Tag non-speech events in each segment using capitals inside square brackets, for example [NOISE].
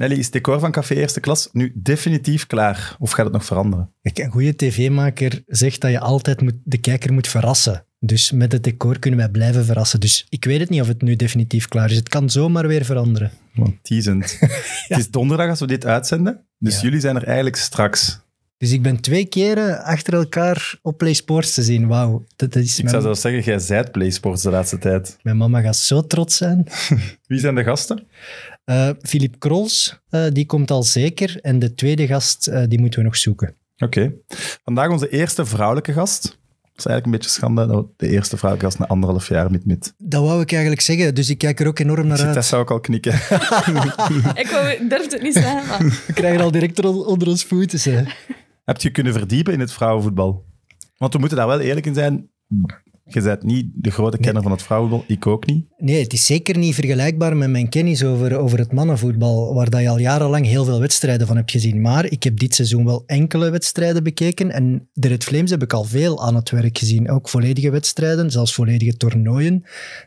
Nelly, is het decor van Café Eerste Klas nu definitief klaar? Of gaat het nog veranderen? een goede tv-maker zegt dat je altijd moet, de kijker moet verrassen. Dus met het decor kunnen wij blijven verrassen. Dus ik weet het niet of het nu definitief klaar is. Het kan zomaar weer veranderen. Want teasend. ja. [LAUGHS] Het is donderdag als we dit uitzenden. Dus jullie zijn er eigenlijk straks. Dus ik ben twee keren achter elkaar op PlaySports te zien. Wauw. Dat, is ik zou zelfs zeggen, jij zijt PlaySports de laatste tijd. Mijn mama gaat zo trots zijn. [LAUGHS] Wie zijn de gasten? Filip eh, Krols, eh, die komt al zeker. En de tweede gast, eh, die moeten we nog zoeken. Oké. Vandaag onze eerste vrouwelijke gast. Het is eigenlijk een beetje schande dat de eerste vrouwelijke gast na anderhalf jaar met mit. Dat wou ik eigenlijk zeggen, dus ik kijk er ook enorm naar uit. Dat zou ik al knikken. [LAUGHS] [LAUGHS] ik durf het niet zeggen, maar... We krijgen al direct onder ons voeten. Zeg. Heb je kunnen verdiepen in het vrouwenvoetbal? Want we moeten daar wel eerlijk in zijn je bent niet de grote kenner van het vrouwenvoetbal, ik ook niet. Nee, het is zeker niet vergelijkbaar met mijn kennis over, over het mannenvoetbal, waar dat je al jarenlang heel veel wedstrijden van hebt gezien. Maar ik heb dit seizoen wel enkele wedstrijden bekeken en de Red Flames heb ik al veel aan het werk gezien. Ook volledige wedstrijden, zelfs volledige toernooien.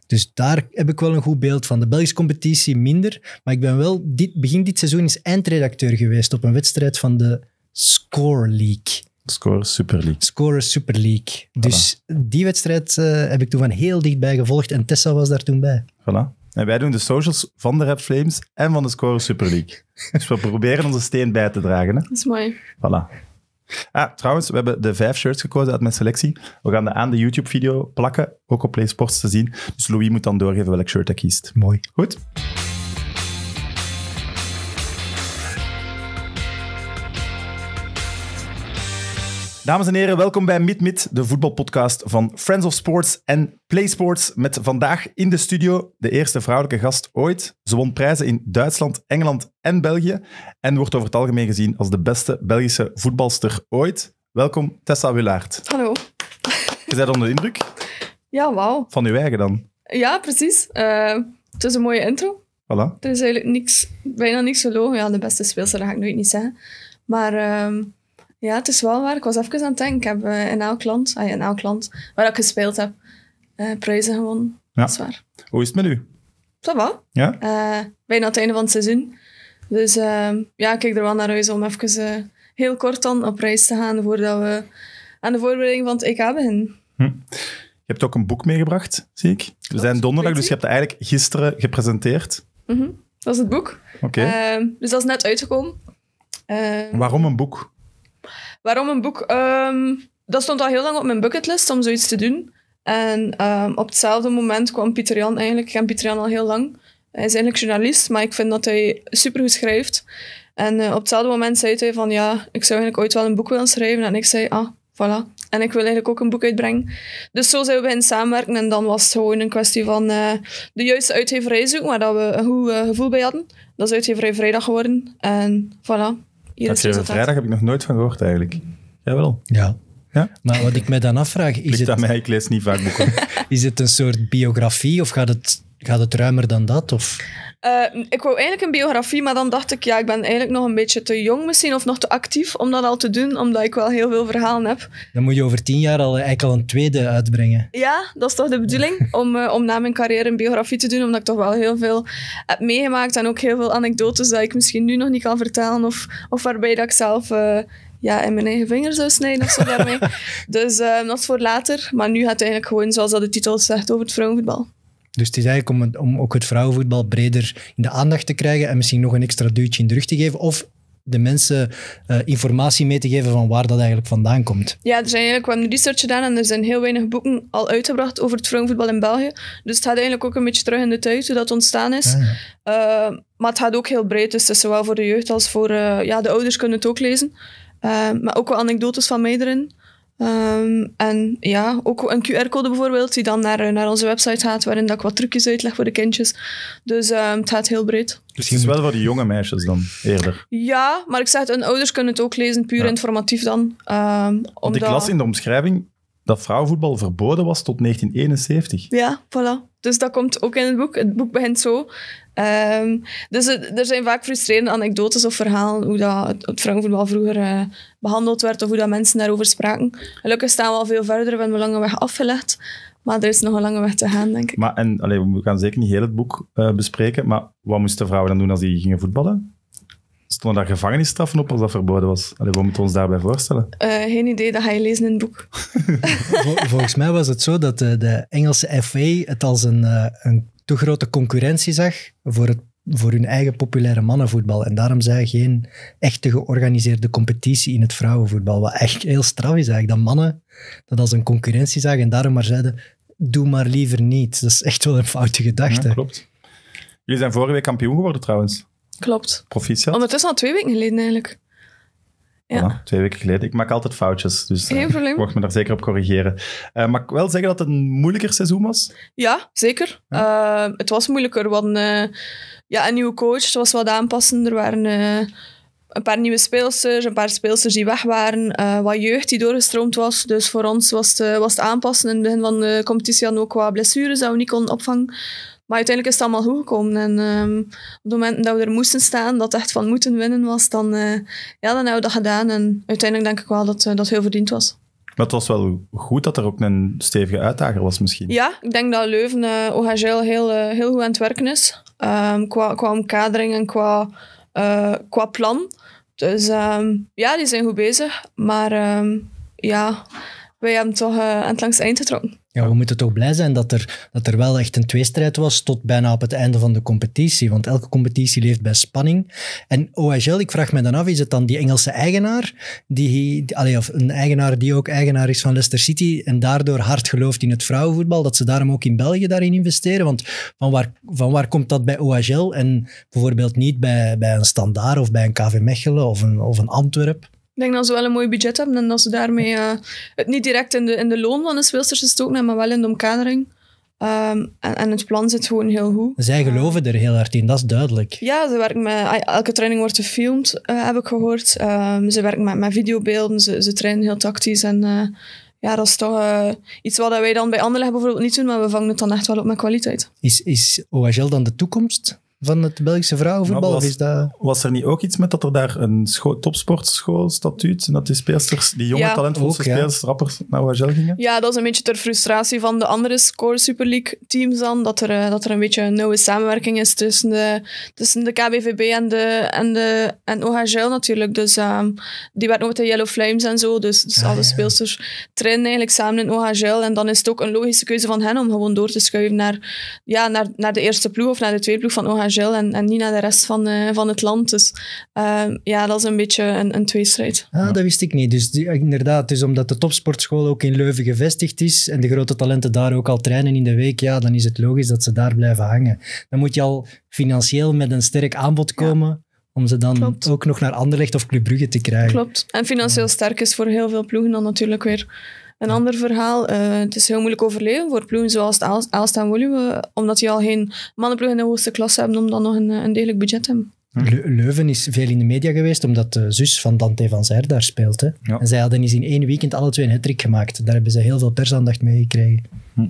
Dus daar heb ik wel een goed beeld van. De Belgische competitie minder, maar ik ben wel dit, begin dit seizoen eens eindredacteur geweest op een wedstrijd van de Score League. Score Super League. Score Super League. Dus die wedstrijd eh, heb ik toen van heel dichtbij gevolgd en Tessa was daar toen bij. Voilà. En wij doen de socials van de Red Flames en van de Score Super League. dus we proberen onze steen bij te dragen. Hè? Dat is mooi. Voilà. Ah, trouwens, we hebben de vijf shirts gekozen uit mijn selectie. We gaan de aan de YouTube-video plakken, ook op Play Sports te zien. Dus Louis moet dan doorgeven welk shirt hij kiest. Mooi. Goed. Dames en heren, welkom bij MidMid, de voetbalpodcast van Friends of Sports en Play Sports. Met vandaag in de studio de eerste vrouwelijke gast ooit. Ze won prijzen in Duitsland, Engeland en België en wordt over het algemeen gezien als de beste Belgische voetbalster ooit. Welkom Tessa Willaert. Hallo. Je bent onder de indruk? Ja, wauw. Van uw eigen dan? Ja, precies. Eh, het is een mooie intro. Voilà. Er is eigenlijk niks, bijna niks gelogen. Ja, de beste speelster, dat ga ik nooit niet zeggen. Maar... Ehm, ja, het is wel waar. Ik was even aan het denken. Ik heb uh, in elk land, ah in elk waar ik gespeeld heb, eh, prijzen gewonnen. Ja. Dat is waar. Hoe is het met u? Dat wel. Ja? Uh, bijna het einde van het seizoen. Dus ehm, ja, ik kijk er wel naar uit om even heel kort dan op reis te gaan voordat we aan de voorbereiding van het EK beginnen. Hm. Je hebt ook een boek meegebracht, zie ik. We zijn donderdag, dus je hebt het eigenlijk gisteren gepresenteerd. Mhm. Dat is het boek. Oké. Ehm, dus dat is net uitgekomen. Ehm, Waarom een boek? Waarom een boek? Ehm, dat stond al heel lang op mijn bucketlist om zoiets te doen. En ehm, op hetzelfde moment kwam Pieter Jan eigenlijk. Ik ken Pieter Jan al heel lang. Hij is eigenlijk journalist, maar ik vind dat hij supergoed schrijft. En eh, op hetzelfde moment zei hij van ja, ik zou eigenlijk ooit wel een boek willen schrijven. En ik zei ah, voilà. En ik wil eigenlijk ook een boek uitbrengen. Dus zo zijn we in samenwerken. En dan was het gewoon een kwestie van eh, de juiste uitgeverij zoeken, waar dat we een goed eh, gevoel bij hadden. Dat is uitgeverij vrijdag geworden. En voilà, dat je vrijdag heb ik nog nooit van gehoord eigenlijk. Jawel. Ja. ja? Maar wat ik mij dan afvraag... Is dat het, mij, ik lees niet vaak boeken. [LAUGHS] is het een soort biografie of gaat het, gaat het ruimer dan dat? Of? Eh, ik wou eigenlijk een biografie, maar dan dacht ik, ja, ik ben eigenlijk nog een beetje te jong misschien of nog te actief om dat al te doen, omdat ik wel heel veel verhalen heb. Dan moet je over tien jaar al, eh, eigenlijk al een tweede uitbrengen. Ja, dat is toch de bedoeling, [LAUGHS] om, eh, om na mijn carrière een biografie te doen, omdat ik toch wel heel veel heb meegemaakt en ook heel veel anekdotes dat ik misschien nu nog niet kan vertellen of, of waarbij dat ik zelf... ja, in mijn eigen vinger zou snijden of zo daarmee. [LAUGHS] dus dat is voor later. Maar nu gaat het eigenlijk gewoon, zoals dat de titel zegt, over het vrouwenvoetbal. Dus het is eigenlijk om, het, om ook het vrouwenvoetbal breder in de aandacht te krijgen en misschien nog een extra duwtje in de rug te geven. Of de mensen eh, informatie mee te geven van waar dat eigenlijk vandaan komt. Ja, er zijn eigenlijk wat research gedaan en er zijn heel weinig boeken al uitgebracht over het vrouwenvoetbal in België. Dus het gaat eigenlijk ook een beetje terug in de tijd hoe dat ontstaan is. Ah, eh, maar het gaat ook heel breed, dus het is zowel voor de jeugd als voor... Eh, ja, de ouders kunnen het ook lezen. maar ook wel anekdotes van mij erin. Ehm, en ja, ook een QR-code bijvoorbeeld, die dan naar, naar onze website gaat, waarin dat ik wat trucjes uitleg voor de kindjes. Dus ehm, het gaat heel breed. Dus misschien wel voor die jonge meisjes dan, eerder? Ja, maar ik zeg, hun ouders kunnen het ook lezen, puur informatief dan. Um, De klas in de omschrijving dat vrouwenvoetbal verboden was tot 1971. Ja, voilà. Dus dat komt ook in het boek. Het boek begint zo. Ehm, dus er zijn vaak frustrerende anekdotes of verhalen hoe dat het, vrouwenvoetbal vroeger eh, behandeld werd of hoe dat mensen daarover spraken. Gelukkig staan we al veel verder. We hebben een lange weg afgelegd. Maar er is nog een lange weg te gaan, denk ik. Maar en, we gaan zeker niet heel het boek eh, bespreken. Maar wat moesten vrouwen dan doen als die gingen voetballen? Stonden daar gevangenisstraffen op als dat verboden was? Allee, wat moeten we ons daarbij voorstellen? Eh, geen idee, dat ga je lezen in het boek. [LAUGHS] [LAUGHS] volgens mij was het zo dat de, eh, de Engelse FA het als een, eh, een te grote concurrentie zag voor, het, voor hun eigen populaire mannenvoetbal. En daarom zei geen echte georganiseerde competitie in het vrouwenvoetbal. Wat echt heel straf is eigenlijk, dat mannen dat als een concurrentie zagen en daarom maar zeiden, doe maar liever niet. Dat is echt wel een foute gedachte. Ja, klopt. Jullie zijn vorige week kampioen geworden trouwens. Klopt. het is al twee weken geleden eigenlijk. Ja. twee weken geleden. Ik maak altijd foutjes, dus Geen eh, probleem. ik mocht me daar zeker op corrigeren. Uh, mag ik wel zeggen dat het een moeilijker seizoen was? Ja, zeker. Eh, het was moeilijker, want ja, een nieuwe coach, het was wat aanpassen. Er waren een paar nieuwe speelsters, een paar speelsters die weg waren, wat jeugd die doorgestroomd was. Dus voor ons was het, was het aanpassen. In het begin van de competitie hadden ook wat blessures dat we niet konden opvangen. Maar uiteindelijk is het allemaal goed gekomen. En ehm, op het moment dat we er moesten staan, dat echt van moeten winnen was, dan, eh, ja, dan hebben we dat gedaan. En uiteindelijk denk ik wel dat eh, dat heel verdiend was. Maar het was wel goed dat er ook een stevige uitdager was misschien. Ja, ik denk dat Leuven uh, heel, heel goed aan het werken is. Ehm, qua, qua omkadering en qua, qua plan. Dus ehm, ja, die zijn goed bezig. Maar ja, wij hebben toch uh, aan het langste eind getrokken. Ja, we moeten toch blij zijn dat er, dat er wel echt een tweestrijd was tot bijna op het einde van de competitie. Want elke competitie leeft bij spanning. En OHL, ik vraag me dan af, is het dan die Engelse eigenaar, die, die of een eigenaar die ook eigenaar is van Leicester City en daardoor hard gelooft in het vrouwenvoetbal, dat ze daarom ook in België daarin investeren? Want van waar, van waar komt dat bij OHL en bijvoorbeeld niet bij, bij een Standaar of bij een KV Mechelen of een, of een Antwerp? Ik denk dat ze wel een mooi budget hebben en dat ze daarmee eh, het niet direct in de, in de loon van de speelsters stoken hebben, maar wel in de omkadering. Ehm, en, het plan zit gewoon heel goed. Zij ehm, geloven er heel hard in, dat is duidelijk. Ja, ze werken met, elke training wordt gefilmd, eh, heb ik gehoord. Ehm, ze werken met, met videobeelden, ze, trainen heel tactisch. En eh, ja, dat is toch iets wat wij dan bij anderen bijvoorbeeld niet doen, maar we vangen het dan echt wel op met kwaliteit. Is, is OHL dan de toekomst? van het Belgische vrouwenvoetbal? Was, dat... was er niet ook iets met dat er daar een topsportschoolstatuut en dat die speelsters, die jonge ja, talentvolle speelsters, rappers naar OHL gingen? Ja, dat is een beetje ter frustratie van de andere Score Super League teams dan, dat er, eh, dat er een beetje een nauwe samenwerking is tussen de, tussen de KBVB en, de, en, de, en natuurlijk. Dus ehm, die werken ook met de Yellow Flames en zo, dus, dus ah, alle speelsters trainen eigenlijk samen in OHGL. en dan is het ook een logische keuze van hen om gewoon door te schuiven naar, ja, naar, naar de eerste ploeg of naar de tweede ploeg van OHL en, en niet naar de rest van, eh, van het land. Dus ehm, ja, dat is een beetje een, een tweestrijd. Ah, ja. dat wist ik niet. Dus inderdaad, dus omdat de topsportschool ook in Leuven gevestigd is en de grote talenten daar ook al trainen in de week, ja, dan is het logisch dat ze daar blijven hangen. Dan moet je al financieel met een sterk aanbod komen. om ze dan ook nog naar Anderlecht of Club Brugge te krijgen. Klopt. En financieel sterk is voor heel veel ploegen dan natuurlijk weer een ander verhaal, eh, het is heel moeilijk overleven voor ploegen zoals het Aalst en Woluwe, omdat die al geen mannenploegen in de hoogste klasse hebben om dan nog een, een degelijk budget te hebben. Hm. Leuven is veel in de media geweest, omdat de zus van Dante van Zijr daar speelt. Hè? En zij hadden in één weekend alle twee een hat gemaakt. Daar hebben ze heel veel persaandacht mee gekregen. Hm.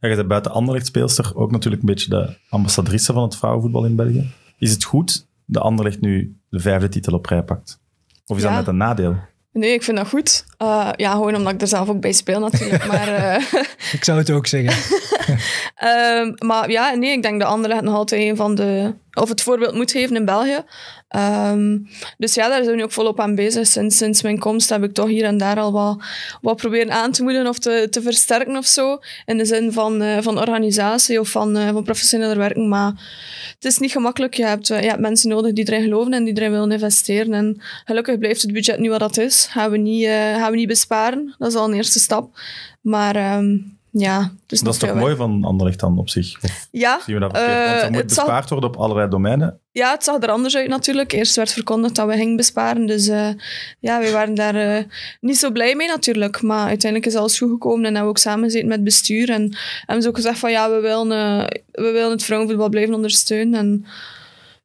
Ja, je bent buiten Anderlecht speelster ook natuurlijk een beetje de ambassadrice van het vrouwenvoetbal in België. Is het goed dat Anderlecht nu de vijfde titel op rij pakt? Of is dat net een nadeel? Nee, ik vind dat goed. Uh, ja, gewoon omdat ik er zelf ook bij speel natuurlijk. [LAUGHS] Maar, eh, [LAUGHS] ik zou het ook zeggen. [LAUGHS] Ehm, maar ja, nee, ik denk de anderen het nog altijd een van de... Of het voorbeeld moet geven in België. Ehm, dus ja, daar zijn we ook volop aan bezig. Sinds, sinds mijn komst heb ik toch hier en daar al wat, wat proberen aan te moedigen of te, te versterken of zo. In de zin van, eh, van organisatie of van, van professioneler werken. Maar het is niet gemakkelijk. Je hebt, je hebt mensen nodig die erin geloven en die erin willen investeren. En gelukkig blijft het budget nu wat dat is. Gaan we niet gaan we niet besparen. Dat is al een eerste stap. Maar um, ja, dus dat is toch mooi van Anderlecht dan op zich? ja. Zien we dat verkeerd? Eh, Want moet bespaard worden op allerlei domeinen. Ja, het zag er anders uit natuurlijk. Eerst werd verkondigd dat we gingen besparen. Dus uh, ja, we waren daar uh, niet zo blij mee natuurlijk. Maar uiteindelijk is alles goed gekomen en hebben we ook samen gezeten met bestuur. En hebben ze ook gezegd van ja, we willen, uh, we willen het vrouwenvoetbal blijven ondersteunen. En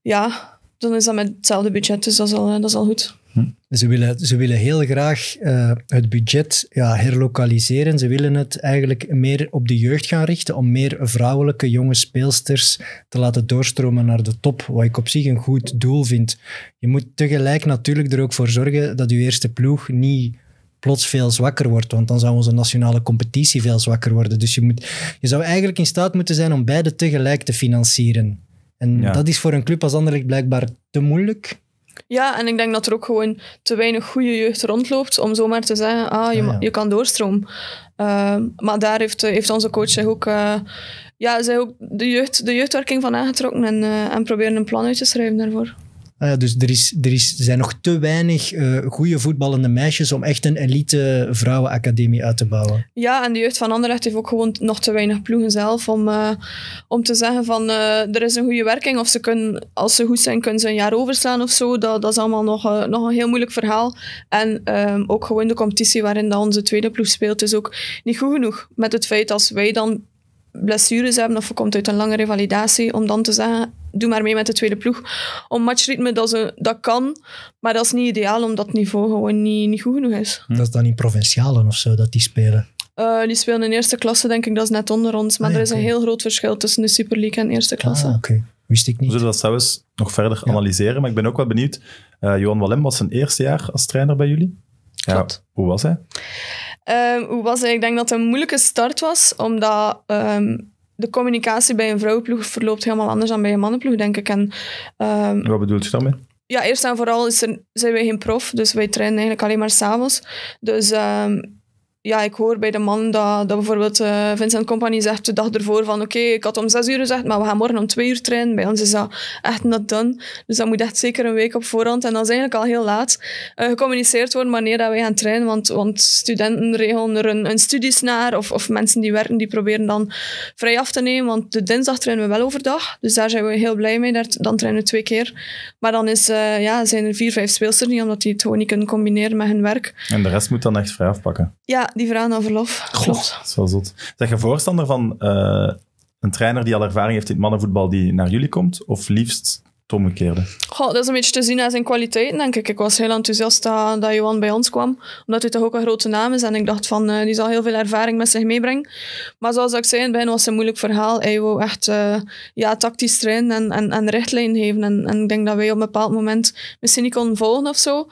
ja, dan is dat met hetzelfde budget. Dus dat is al, dat is al goed. Ze willen, ze willen heel graag eh, het budget ja, herlokaliseren. Ze willen het eigenlijk meer op de jeugd gaan richten om meer vrouwelijke jonge speelsters te laten doorstromen naar de top. Wat ik op zich een goed doel vind. Je moet tegelijk natuurlijk er ook voor zorgen dat je eerste ploeg niet plots veel zwakker wordt. Want dan zou onze nationale competitie veel zwakker worden. Dus je, moet, je zou eigenlijk in staat moeten zijn om beide tegelijk te financieren. En dat is voor een club als Anderlecht blijkbaar te moeilijk. Ja, en ik denk dat er ook gewoon te weinig goede jeugd rondloopt om zomaar te zeggen, ah, je, ah, je kan doorstromen. Ehm, maar daar heeft, eh, heeft onze coach ook, eh, ja, zich ook de, jeugd, de jeugdwerking van aangetrokken en, uh, en probeert een plan uit te schrijven daarvoor. Uh, dus er, is, er is, zijn nog te weinig uh, goede voetballende meisjes om echt een elite vrouwenacademie uit te bouwen. Ja, en de jeugd van Anderlecht heeft ook gewoon nog te weinig ploegen zelf om, eh, om te zeggen van er is een goede werking of ze kunnen, als ze goed zijn kunnen ze een jaar overslaan of zo. Dat, dat is allemaal nog, nog een heel moeilijk verhaal. En ehm, ook gewoon de competitie waarin dat onze tweede ploeg speelt is ook niet goed genoeg. Met het feit als wij dan blessures hebben of komt uit een lange revalidatie, om dan te zeggen, doe maar mee met de tweede ploeg. Om matchritme, dat, ze, dat kan, maar dat is niet ideaal, omdat het niveau gewoon niet, niet goed genoeg is. Hm. Dat is dan in provincialen of zo, dat die spelen? Eh, die spelen in eerste klasse, denk ik, dat is net onder ons. Maar ah, er is een heel groot verschil tussen de Super League en eerste klasse. Ah, oké. Wist ik niet. We zullen dat zelfs nog verder analyseren, maar ik ben ook wel benieuwd. Uh, Johan Walem was zijn eerste jaar als trainer bij jullie. Klopt. hoe was hij? Ehm, hoe was hij? Ik denk dat het een moeilijke start was, omdat ehm, de communicatie bij een vrouwenploeg verloopt helemaal anders dan bij een mannenploeg, denk ik. En, ehm, Wat bedoelt je daarmee? Ja, eerst en vooral is er, zijn wij geen prof, dus wij trainen eigenlijk alleen maar s'avonds. Dus ja, ik hoor bij de man dat, dat bijvoorbeeld uh, Vincent Company zegt de dag ervoor van oké, ik had om zes uur gezegd, maar we gaan morgen om twee uur trainen. Bij ons is dat echt not done. Dus dat moet echt zeker een week op voorhand. En dat is eigenlijk al heel laat eh, gecommuniceerd worden wanneer dat wij gaan trainen. Want, want studenten regelen er een, een studies naar of, of mensen die werken, die proberen dan vrij af te nemen. Want de dinsdag trainen we wel overdag. Dus daar zijn we heel blij mee. Daar, dan trainen we twee keer. Maar dan is, eh, ja, zijn er vier, vijf speelsters niet, omdat die het gewoon niet kunnen combineren met hun werk. En de rest moet dan echt vrij afpakken? Ja, die vragen dan verlof. Klopt. dat zot. Zeg je voorstander van eh, een trainer die al ervaring heeft in het mannenvoetbal die naar jullie komt? Of liefst het omgekeerde? Goh, dat is een beetje te zien aan zijn kwaliteiten denk ik. Ik was heel enthousiast dat, dat Johan bij ons kwam. Omdat hij toch ook een grote naam is. En ik dacht van, eh, die zal heel veel ervaring met zich meebrengen. Maar zoals ik zei in het was het een moeilijk verhaal. Hij wou echt eh, ja, tactisch trainen en, en, en richtlijnen geven. En, en, ik denk dat wij op een bepaald moment misschien niet konden volgen of zo.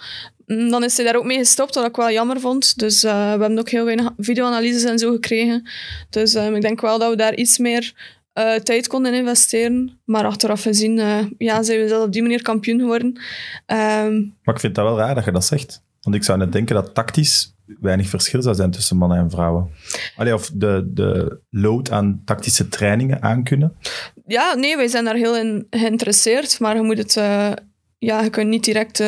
Mm, dan is hij daar ook mee gestopt, wat ik wel jammer vond. Dus eh, we hebben ook heel weinig videoanalyses en zo gekregen. Dus ehm, ik denk wel dat we daar iets meer eh, tijd konden investeren. Maar achteraf gezien eh, ja, zijn we zelf op die manier kampioen geworden. Ehm, maar ik vind dat wel raar dat je dat zegt. Want ik zou net denken dat tactisch weinig verschil zou zijn tussen mannen en vrouwen. Allee, of de, de load aan tactische trainingen aankunnen. Ja, nee, wij zijn daar heel in geïnteresseerd. Maar je moet het... ja, je kunt niet direct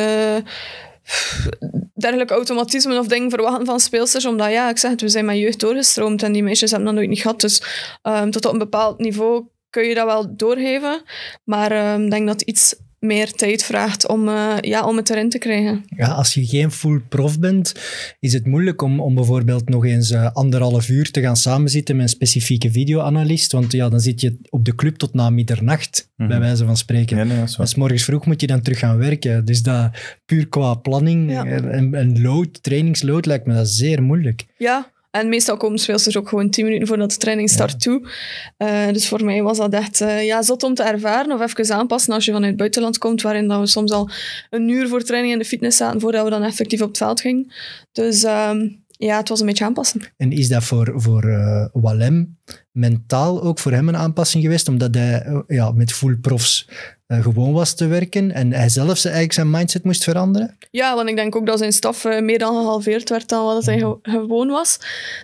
dergelijke automatismen of dingen verwachten van speelsters. Omdat ja, ik zeg het, we zijn met jeugd doorgestroomd en die meisjes hebben dat nooit niet gehad. Dus ehm, tot een bepaald niveau kun je dat wel doorgeven. Maar ehm, ik denk dat iets meer tijd vraagt om, eh, ja, om het erin te krijgen. Ja, als je geen full prof bent, is het moeilijk om, om bijvoorbeeld nog eens eh, anderhalf uur te gaan samenzitten met een specifieke videoanalist. Want ja, dan zit je op de club tot na middernacht, bij mhm. wijze van spreken. Ja, morgens vroeg moet je dan terug gaan werken. Dus dat puur qua planning en, en load, trainingsload, lijkt me dat zeer moeilijk. Ja, en meestal komen speelsters ook gewoon tien minuten voordat de training start toe. Eh, dus voor mij was dat echt uh, ja, zot om te ervaren of even aanpassen als je vanuit het buitenland komt, waarin dat we soms al een uur voor training in de fitness zaten voordat we dan effectief op het veld gingen. Dus ehm, ja, het was een beetje aanpassen. En is dat voor, voor uh, eh, Wallem mentaal ook voor hem een aanpassing geweest, omdat hij eh, ja, met full profs eh, gewoon was te werken en hij zelf zijn, eigenlijk zijn mindset moest veranderen? Ja, want ik denk ook dat zijn staf eh, meer dan gehalveerd werd dan wat hij mhm. ge gewoon was.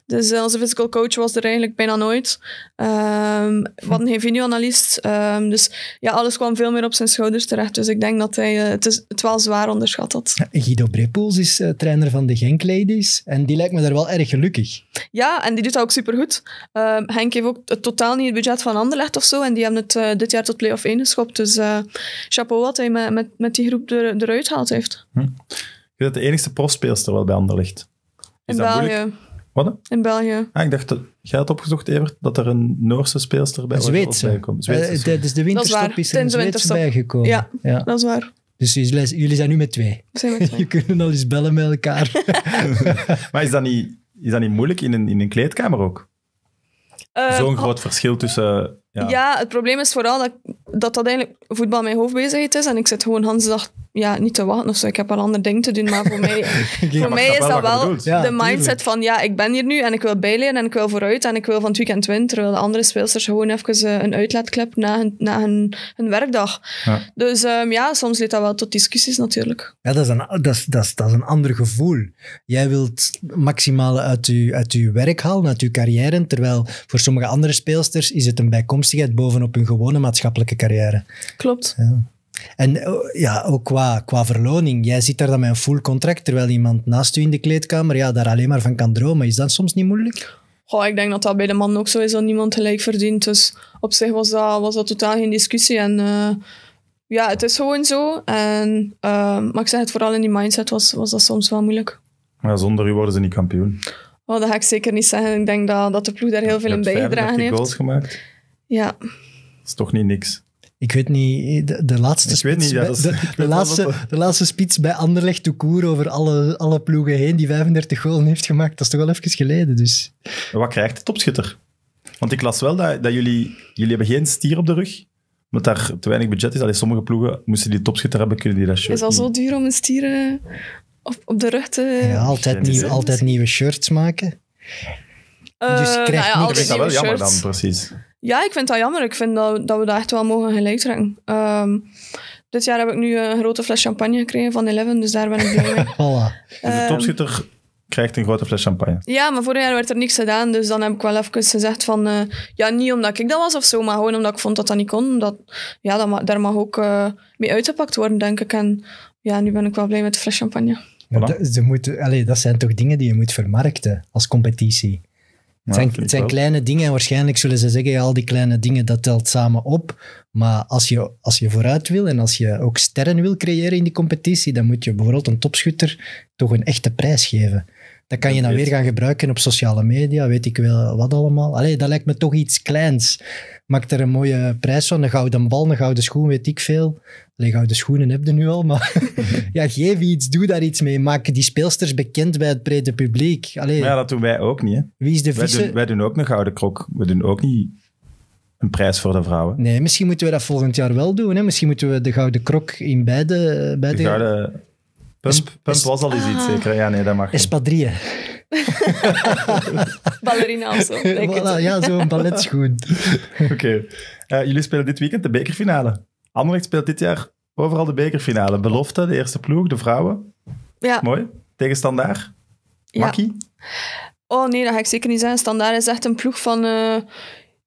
Dus uh, onze physical coach was er eigenlijk bijna nooit. Um, wat een revenue-analyst. Um, ehm, dus ja, alles kwam veel meer op zijn schouders terecht. Dus ik denk dat hij het, is, het, wel zwaar onderschat had. Guido Brepoels is trainer van de Genk Ladies en die lijkt me daar wel erg gelukkig. Ja, en die doet dat ook supergoed. Um, Henk heeft ook het totaal niet het budget van Anderlecht of zo. En die hebben het eh, dit jaar tot play-off 1 geschopt. Dus eh, chapeau wat hij met, met, die groep er, eruit haalt heeft. Hm. Je bent de enige profspeelster wel bij Anderlecht. Is In België. Moeilijk? Wat? In België. Ah, ik dacht, dat, jij had opgezocht, Evert, dat er een Noorse speelster bij Zweedse. bijkomt. Eh, Zweedse. Uh, dus de winterstop is er Zweedse bijgekomen. Ja, ja, dat is waar. Dus jullie zijn nu met twee. Zijn met twee. [LAUGHS] Je kunt al eens bellen met elkaar. [LAUGHS] maar is dat niet, is dat niet moeilijk in een, in een kleedkamer ook? Eh, Zo'n groot verschil tussen... Ja. ja. het probleem is vooral dat, dat dat eigenlijk voetbal mijn hoofdbezigheid is en ik zit gewoon Hans dag ja, niet te wachten of zo. Ik heb wel ander ding te doen. Maar voor mij, [LAUGHS] voor mij is dat wel de mindset van ja, ik ben hier nu en ik wil bijleren en ik wil vooruit en ik wil van het weekend winnen. Terwijl de andere speelsters gewoon even eh, een uitlaatklep na hun, na hun, werkdag. Dus ehm, ja, soms leidt dat wel tot discussies natuurlijk. Ja, dat is een, dat is, dat is, dat is een ander gevoel. Jij wilt maximale uit je, uit werk halen, uit je carrière. Terwijl voor sommige andere speelsters is het een bijkomstigheid bovenop hun gewone maatschappelijke carrière. Klopt. Ja. En eh, ja, ook qua, qua verloning. Jij zit daar dan met een full contract, terwijl iemand naast u in de kleedkamer ja, daar alleen maar van kan dromen. Is dat soms niet moeilijk? Goh, ik denk dat dat bij de man ook zo is, dat niemand gelijk verdient. Dus op zich was dat, was dat totaal geen discussie. En eh, ja, het is gewoon zo. En, uh, ik zeg het, vooral in die mindset was, was dat soms wel moeilijk. Maar zonder u worden ze niet kampioen. Oh, dat ga ik zeker niet zeggen. Ik denk dat, dat de ploeg daar heel veel in bijgedragen heeft. goals gemaakt? Ja. Dat is toch niet niks? Ik weet niet, de, laatste ik niet, ja, de, [LAUGHS] laatste, de laatste spits bij Anderlecht de koer over alle, alle ploegen heen die 35 golven heeft gemaakt, dat is toch wel even geleden. Dus. Wat krijgt de topschutter? Want ik las wel dat, dat jullie, jullie hebben geen stier op de rug omdat daar te weinig budget is. Alleen sommige ploegen moesten die topschutter hebben, kunnen die dat shirt Het is al zo duur om een stier eh, op, op de rug te... Ja, altijd, nieuw, altijd nieuwe shirts maken. Uh, dus krijgt nou ja, Dat wel jammer dan, precies. Ja, ik vind dat jammer. Ik vind dat, we dat echt wel mogen gelijk trekken. Ehm, dit jaar heb ik nu een grote fles champagne gekregen van Eleven, dus daar ben ik blij mee. [LAUGHS] voilà. de ehm, topschutter krijgt een grote fles champagne. Ja, maar vorig jaar werd er niks gedaan, dus dan heb ik wel even gezegd van... Eh, ja, niet omdat ik dat was of zo, maar gewoon omdat ik vond dat dat niet kon. Dat, ja, dat, daar mag ook eh, mee uitgepakt worden, denk ik. En ja, nu ben ik wel blij met de fles champagne. Dat, ze moeten, allez, dat zijn toch dingen die je moet vermarkten als competitie het zijn, kleine dingen en waarschijnlijk zullen ze zeggen, al die kleine dingen, dat telt samen op. Maar als je, als je vooruit wil en als je ook sterren wil creëren in die competitie, dan moet je bijvoorbeeld een topschutter toch een echte prijs geven. Dat kan je dan nou weer gaan gebruiken op sociale media, weet ik wel wat allemaal. Allee, dat lijkt me toch iets kleins. Maak er een mooie prijs van, een gouden bal, een gouden schoen, weet ik veel. Allee, gouden schoenen heb je nu al, maar [LAUGHS] ja, geef iets, doe daar iets mee. Maak die speelsters bekend bij het brede publiek. Allee, ja, dat doen wij ook niet. Hè? Wie is de visser Wij doen, wij doen ook een gouden krok. We doen ook niet een prijs voor de vrouwen. Nee, misschien moeten we dat volgend jaar wel doen. Hè? Misschien moeten we de Gouden Krok in beide... Eh, beide... Pump, was al eens iets ah. zeker. Ja, nee, dat mag Espadrille. [LAUGHS] Ballerina of zo. Voilà, ja, zo'n balletschoen. [LAUGHS] Oké. Eh, jullie spelen dit weekend de bekerfinale. Anderlecht speelt dit jaar overal de bekerfinale. Belofte, de eerste ploeg, de vrouwen. Ja. Mooi. Tegenstandaar. Ja. Makkie. Oh nee, dat ga ik zeker niet zijn. Standaard is echt een ploeg van... Eh,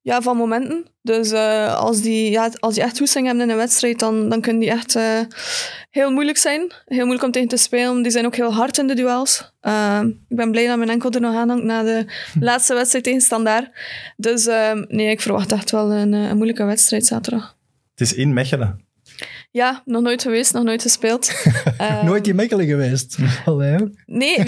ja, van momenten. Dus eh, als, die, ja, als die echt toestemming hebben in een wedstrijd, dan, dan kunnen die echt eh, heel moeilijk zijn. Heel moeilijk om tegen te spelen. Die zijn ook heel hard in de duels. Ehm, ik ben blij dat mijn enkel er nog aan hangt na de hm. laatste wedstrijd tegen Standaard. Dus ehm, nee, ik verwacht echt wel een, eh, een moeilijke wedstrijd zaterdag. Het is in Mechelen. Ja, nog nooit geweest, nog nooit gespeeld. [LAUGHS] Ehm, nooit in Mechelen geweest? Nee,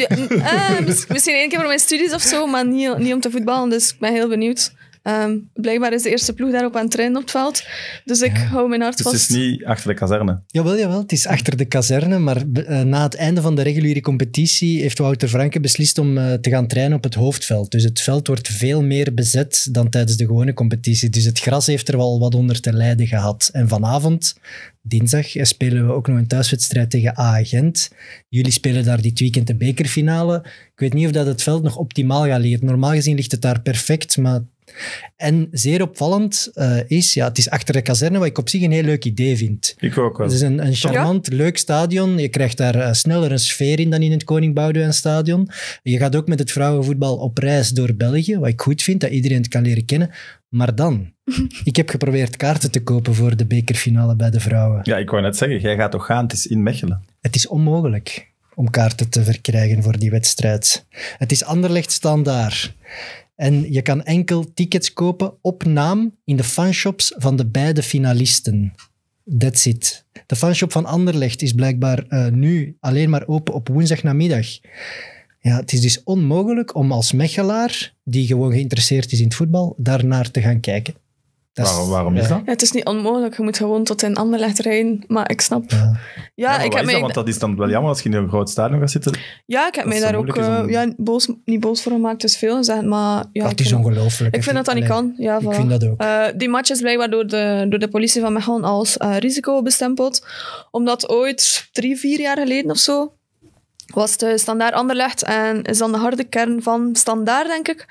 misschien één keer voor mijn studies of zo, maar niet, niet om te voetballen. Dus ik ben heel benieuwd. Ehm, blijkbaar is de eerste ploeg daarop aan het trainen op het veld. Dus ik hou mijn hart dus vast. Het is niet achter de kazerne. Jawel, jawel. Het is achter de kazerne. Maar eh, na het einde van de reguliere competitie heeft Wouter Franke beslist om eh, te gaan trainen op het hoofdveld. Dus het veld wordt veel meer bezet dan tijdens de gewone competitie. Dus het gras heeft er wel wat onder te lijden gehad. En vanavond, dinsdag, eh, spelen we ook nog een thuiswedstrijd tegen A Gent. Jullie spelen daar dit weekend de bekerfinale. Ik weet niet of dat het veld nog optimaal gaat liggen. Normaal gezien ligt het daar perfect, maar en zeer opvallend eh, is, ja, het is achter de kazerne, wat ik op zich een heel leuk idee vind. Ik ook wel. Het is een, een charmant, leuk stadion. Je krijgt daar eh, sneller een sfeer in dan in het Koning Boudewijn Stadion. Je gaat ook met het vrouwenvoetbal op reis door België, wat ik goed vind, dat iedereen het kan leren kennen. Maar dan, [LAUGHS] ik heb geprobeerd kaarten te kopen voor de bekerfinale bij de vrouwen. Ja, ik wou net zeggen, jij gaat toch gaan, het is in Mechelen. Het is onmogelijk om kaarten te verkrijgen voor die wedstrijd. Het is Anderlecht standaard. En je kan enkel tickets kopen op naam in de fanshops van de beide finalisten. That's it. De fanshop van Anderlecht is blijkbaar eh, nu alleen maar open op woensdagnamiddag. Ja, het is dus onmogelijk om als mechelaar, die gewoon geïnteresseerd is in het voetbal, daarnaar te gaan kijken waarom, waarom is dat? het is niet onmogelijk. Je moet gewoon tot in Anderlecht rijden. Maar ik snap. Ja, ik heb mij... Dat? Want dat is dan wel jammer als je in een groot stadion gaat zitten. Ja, ik heb mij daar ook eh, ja, boos, niet boos voor gemaakt. Dus veel gezegd. Maar, ja, dat is ongelooflijk. Ik vind dat dat niet kan. Ja, ik vind dat ook. Eh, die match is blijkbaar door de, door de politie van Mechelen als eh, risico bestempeld. Omdat ooit drie, vier jaar geleden of zo was de Standaard Anderlecht en is dan de harde kern van Standaard, denk ik.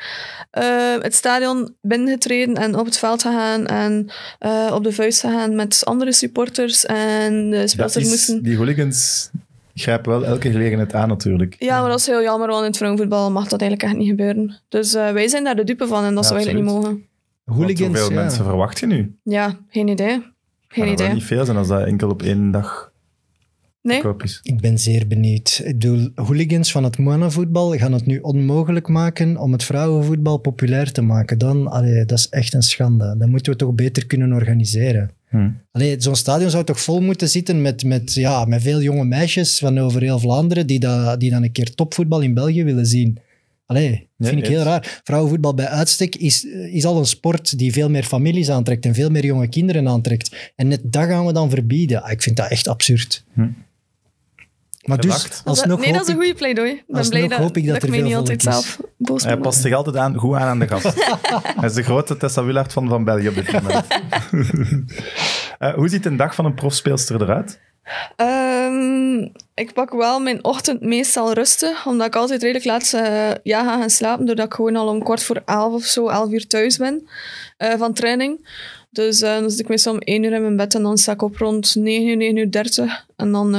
Eh, het stadion binnengetreden en op het veld gegaan en eh, op de vuist gaan met andere supporters. En de spelers moesten... Die hooligans grijpen wel elke gelegenheid aan natuurlijk. Ja, maar dat is heel jammer, want in het vrouwenvoetbal mag dat eigenlijk echt niet gebeuren. Dus eh, wij zijn daar de dupe van en dat zou eigenlijk niet mogen. Hooligans, hoeveel mensen verwacht je nu? Ja, geen idee. Geen idee. niet veel zijn als dat enkel op één dag Nee? Ik ben zeer benieuwd. Ik bedoel, hooligans van het mannenvoetbal gaan het nu onmogelijk maken om het vrouwenvoetbal populair te maken. Dan, allee, dat is echt een schande. Dan moeten we toch beter kunnen organiseren. Hmm. Zo'n stadion zou toch vol moeten zitten met, met, ja, met veel jonge meisjes van over heel Vlaanderen die, dat die dan een keer topvoetbal in België willen zien. Allee, dat vind ik heel raar. Vrouwenvoetbal bij uitstek is, is al een sport die veel meer families aantrekt en veel meer jonge kinderen aantrekt. En net dat gaan we dan verbieden. Ah, ik vind dat echt absurd. Hmm. Maar dus, als nee, dat is een goede pleidooi. Dan blij dat, hoop ik dat, er ik niet altijd zelf Hij past zich altijd aan, goed aan aan de gast. [LAUGHS] Hij is de grote Tessa Willard van, van België op dit moment. [LAUGHS] Eh, hoe ziet een dag van een profspeelster eruit? Um, ik pak wel mijn ochtend meestal rusten, omdat ik altijd redelijk laat eh, ja, ga gaan slapen, doordat ik gewoon al om kwart voor elf of zo, elf uur thuis ben eh, van training. Dus dan zit ik meestal om één uur in mijn bed en dan sta ik op rond negen uur, 9 uur dertig En dan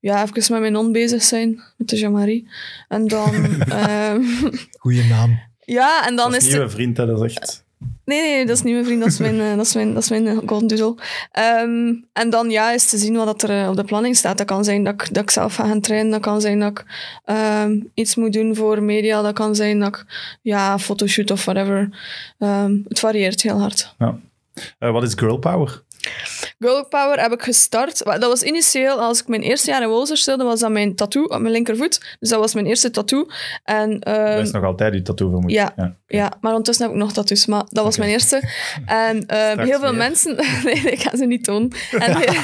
ja, even met mijn non bezig zijn, met de Jean-Marie. En dan... um, [LAUGHS] Goeie naam. Ja, en dan dat is... Nieuwe vriend, dat is echt... Nee, nee, dat is niet mijn vriend, eh, dat is mijn, dat is mijn, dat is mijn golden doodle. Ehm, en dan ja, is te zien wat dat er eh, op de planning staat. Dat kan zijn dat ik, dat ik zelf ga gaan trainen, dat kan zijn dat ik ehm, iets moet doen voor media, dat kan zijn dat ik, ja, fotoshoot of whatever. het varieert heel hard. Ja. Eh, wat is girl power? Girl Power heb ik gestart. Dat was initieel, als ik mijn eerste jaar in Wolzers stelde, was dat mijn tattoo op mijn linkervoet. Dus dat was mijn eerste tattoo. En, um, dat is nog altijd die tattoo, vermoed Ja. ja. Ja, maar ondertussen heb ik nog tattoos, maar dat was mijn eerste. [LAUGHS] En eh, heel veel mensen... [LAUGHS] nee, ik ga ze niet tonen.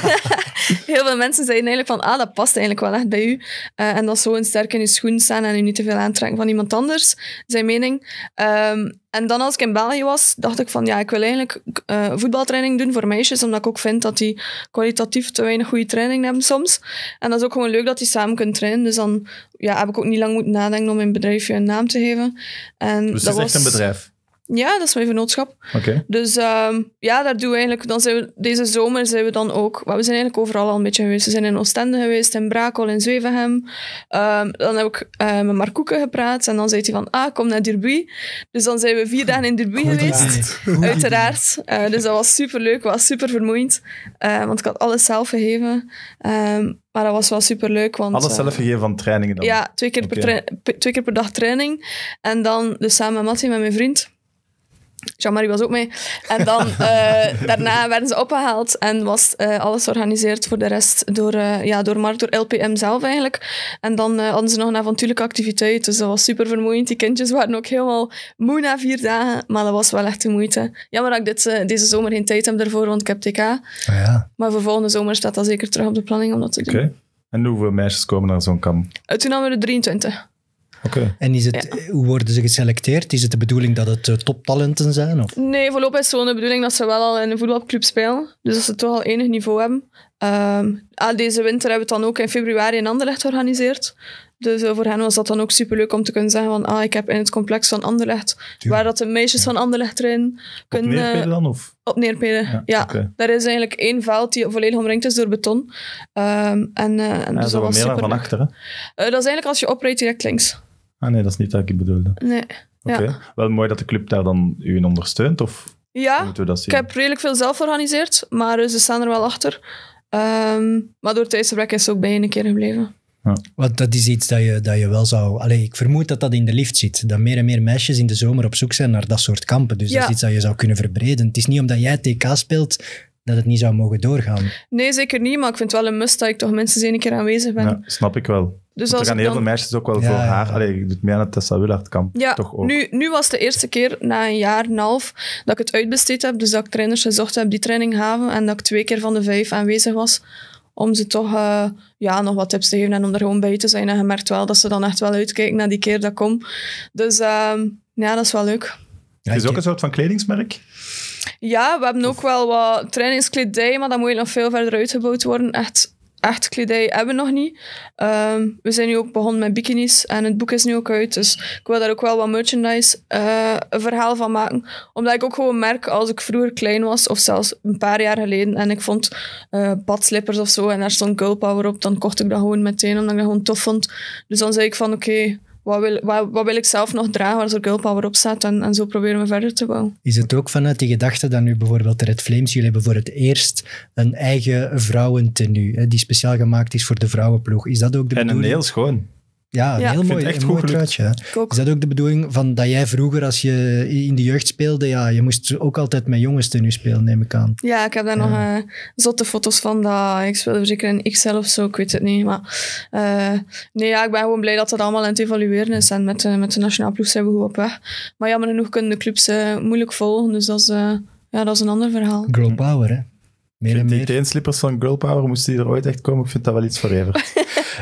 [LAUGHS] heel, veel mensen zeiden eigenlijk van, ah, dat past eigenlijk wel echt bij u. Eh, en dat zo een sterk in je schoen staan en u niet te veel aantrekken van iemand anders, zijn mening. Ehm, en dan als ik in België was, dacht ik van, ja, ik wil eigenlijk eh, voetbaltraining doen voor meisjes, omdat ik ook vind dat die kwalitatief te weinig goede training hebben soms. En dat is ook gewoon leuk dat die samen kunnen trainen. Dus dan ja, heb ik ook niet lang moeten nadenken om mijn bedrijfje een naam te geven. En dus dat was Betreffs. Betreff. Ja, dat is mijn vennootschap. Dus ehm, ja, daar doen we eigenlijk... Dan zijn we, deze zomer zijn we dan ook... we zijn eigenlijk overal al een beetje geweest. We zijn in Oostende geweest, in Brakel, in Zwevenhem. Ehm, dan heb ik eh, met Mark Koeken gepraat. En dan zei hij van, ah, kom naar Derby. Dus dan zijn we vier dagen in Derby geweest. Uiteraard. Eh, dus dat was superleuk. was super vermoeiend. Eh, want ik had alles zelf gegeven. Ehm, maar dat was wel super leuk. Want, Alles zelf gegeven van trainingen dan? Ja, twee keer, per twee keer per dag training. En dan dus samen met Mattie, met mijn vriend. Jean-Marie was ook mee. En dan, [LAUGHS] eh, daarna werden ze opgehaald en was eh, alles georganiseerd voor de rest door, uh, ja, door Mark, door LPM zelf eigenlijk. En dan hadden ze nog een avontuurlijke activiteit, dus dat was super vermoeiend. Die kindjes waren ook helemaal moe na vier dagen, maar dat was wel echt de moeite. Jammer dat ik dit, deze zomer geen tijd heb daarvoor, want ik heb TK. Ah, ja. Maar voor volgende zomer staat dat zeker terug op de planning om dat te doen. Oké. En hoeveel meisjes komen naar zo'n kamp? toen hadden we er 23. En is het, eh, hoe worden ze geselecteerd? Is het de bedoeling dat het eh, toptalenten zijn? Of? Nee, voorlopig is gewoon de bedoeling dat ze wel al in een voetbalclub spelen. Dus dat ze toch al enig niveau hebben. Um, deze winter hebben we het dan ook in februari in Anderlecht georganiseerd. Dus eh, voor hen was dat dan ook superleuk om te kunnen zeggen van ah, ik heb in het complex van Anderlecht, waar dat de meisjes van Anderlecht erin kunnen... Op Neerpede dan? Of? Op Neerpede, ja. Daar is eigenlijk één veld die volledig omringd is door beton. Um, en, uh, en dus meer dan van achter, dat is eigenlijk als je oprijdt direct links. Ah nee, dat is niet wat ik bedoelde. Nee. Oké. Wel mooi dat de club daar dan u in ondersteunt, of ja, moeten we dat zien? ik heb redelijk veel zelf georganiseerd, maar eh, ze staan er wel achter. Ehm, maar door tijdsgebrek is ze ook bij een keer gebleven. Ja. Want dat is iets dat je, dat je wel zou... Allee, ik vermoed dat dat in de lift zit. Dat meer en meer meisjes in de zomer op zoek zijn naar dat soort kampen. Dus dat is iets dat je zou kunnen verbreden. Het is niet omdat jij TK speelt dat het niet zou mogen doorgaan. Nee, zeker niet. Maar ik vind het wel een must dat ik toch minstens één keer aanwezig ben. Ja, snap ik wel. Dus als er gaan heel veel meisjes ook wel ja, voor haar. Ja. Allee, mee aan het Tessa Willardkamp. toch ook. Nu, nu was de eerste keer na een jaar en een half dat ik het uitbesteed heb. Dus dat ik trainers gezocht heb die training gaven. En dat ik twee keer van de vijf aanwezig was. Om ze toch eh, ja, nog wat tips te geven en om er gewoon bij te zijn. En je merkt wel dat ze dan echt wel uitkijken naar die keer dat komt. kom. Dus ehm, ja, dat is wel leuk. Het is ook een soort van kledingsmerk? Ja, we hebben ook wel wat trainingskledij, maar dat moet nog veel verder uitgebouwd worden. Echt echt kledij hebben we nog niet. Ehm, we zijn nu ook begonnen met bikinis en het boek is nu ook uit. Dus ik wil daar ook wel wat merchandise eh, verhaal van maken. Omdat ik ook gewoon merk, als ik vroeger klein was, of zelfs een paar jaar geleden, en ik vond uh, badslippers of zo en daar stond girl power op, dan kocht ik dat gewoon meteen, omdat ik dat gewoon tof vond. Dus dan zei ik van, oké wat wil, wat, wil ik zelf nog dragen, waar er hulp op staat. En, en zo proberen we verder te bouwen. Is het ook vanuit die gedachte dat nu bijvoorbeeld de Red Flames, jullie hebben voor het eerst een eigen vrouwentenue, hè, die speciaal gemaakt is voor de vrouwenploeg. Is dat ook de en bedoeling? En een heel schoon. Ja, een heel mooi, echt een mooi truitje. Is dat ook de bedoeling van dat jij vroeger, als je in de jeugd speelde, ja, je moest ook altijd met jongens tenue spelen, neem ik aan. Ja, ik heb daar nog uh, zotte foto's van. Dat, ik speelde zeker in Excel of zo, ik weet het niet. Maar eh, nee, ja, ik ben gewoon blij dat dat allemaal aan het evalueren is. En met, met de nationale ploeg zijn we goed op weg. Maar jammer genoeg kunnen de clubs eh, moeilijk volgen, dus dat is, ja, dat is een ander verhaal. Girl power, hè? Meer vind die teenslippers van Girl Power, moesten die er ooit echt komen? Ik vind dat wel iets forever.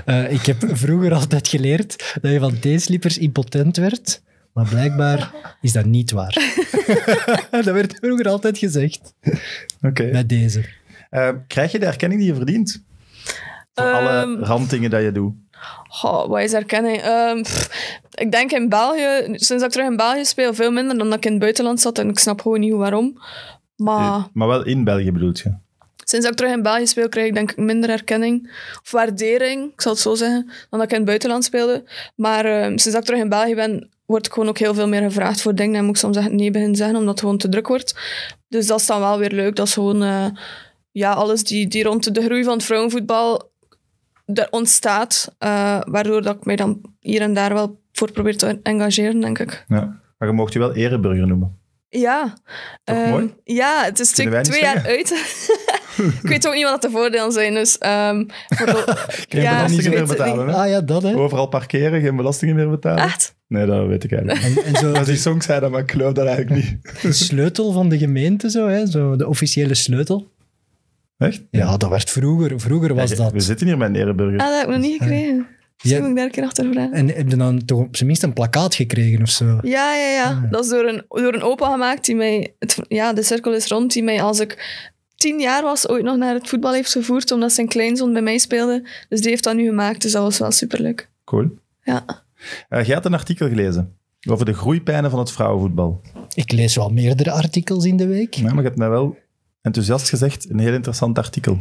uh, [LAUGHS] eh, ik heb vroeger altijd geleerd dat je van teenslippers impotent werd. Maar blijkbaar is dat niet waar. [LAUGHS] dat werd vroeger altijd gezegd. Oké. Met deze. Eh, krijg je de erkenning die je verdient? Voor alle ehm, randingen dat je doet. Oh, wat is erkenning? Ehm, ik denk in België, sinds ik terug in België speel, veel minder dan dat ik in het buitenland zat. En ik snap gewoon niet waarom. Maar, eh, maar wel in België bedoelt je? Sinds ik terug in België speel, krijg ik denk ik minder erkenning of waardering, ik zal het zo zeggen, dan dat ik in het buitenland speelde. Maar eh, sinds ik terug in België ben, word ik gewoon ook heel veel meer gevraagd voor dingen. En moet ik soms echt nee beginnen zeggen, omdat het gewoon te druk wordt. Dus dat is dan wel weer leuk. Dat is gewoon eh, ja, alles die, die rond de groei van het vrouwenvoetbal er ontstaat. Eh, waardoor dat ik mij dan hier en daar wel voor probeer te engageren, denk ik. Ja. Maar je mocht je wel ereburger noemen. Ja. Um, ja, het is natuurlijk twee jaar uit. [LAUGHS] ik weet ook niet wat de voordelen zijn. Dus, um, voor geen [LAUGHS] ja, belastingen meer betalen. Ah ja, dat hè. Overal parkeren, geen belastingen meer betalen. Echt? Nee, dat weet ik eigenlijk niet. En, zo, Als die song zei dat, maar ik geloof dat eigenlijk niet. [LAUGHS] De sleutel van de gemeente, zo, hè? Zo, de officiële sleutel. Echt? Ja, dat werd vroeger. Vroeger was dat. We zitten hier met Nerenburger. Ah, dat heb ik nog niet gekregen. Ja. Moet ik daar een keer achter En heb je dan toch op zijn minst een plakkaat gekregen of zo? Ja, ja, ja. Ah, dat is door een, door een opa gemaakt die mij... ja, de cirkel is rond die mij als ik tien jaar was, ooit nog naar het voetbal heeft gevoerd, omdat zijn kleinzoon bij mij speelde. Dus die heeft dat nu gemaakt, dus dat was wel superleuk. Cool. Ja. Uh, jij had een artikel gelezen over de groeipijnen van het vrouwenvoetbal. Ik lees wel meerdere artikels in de week. Ja, maar je hebt mij wel enthousiast gezegd, een heel interessant artikel.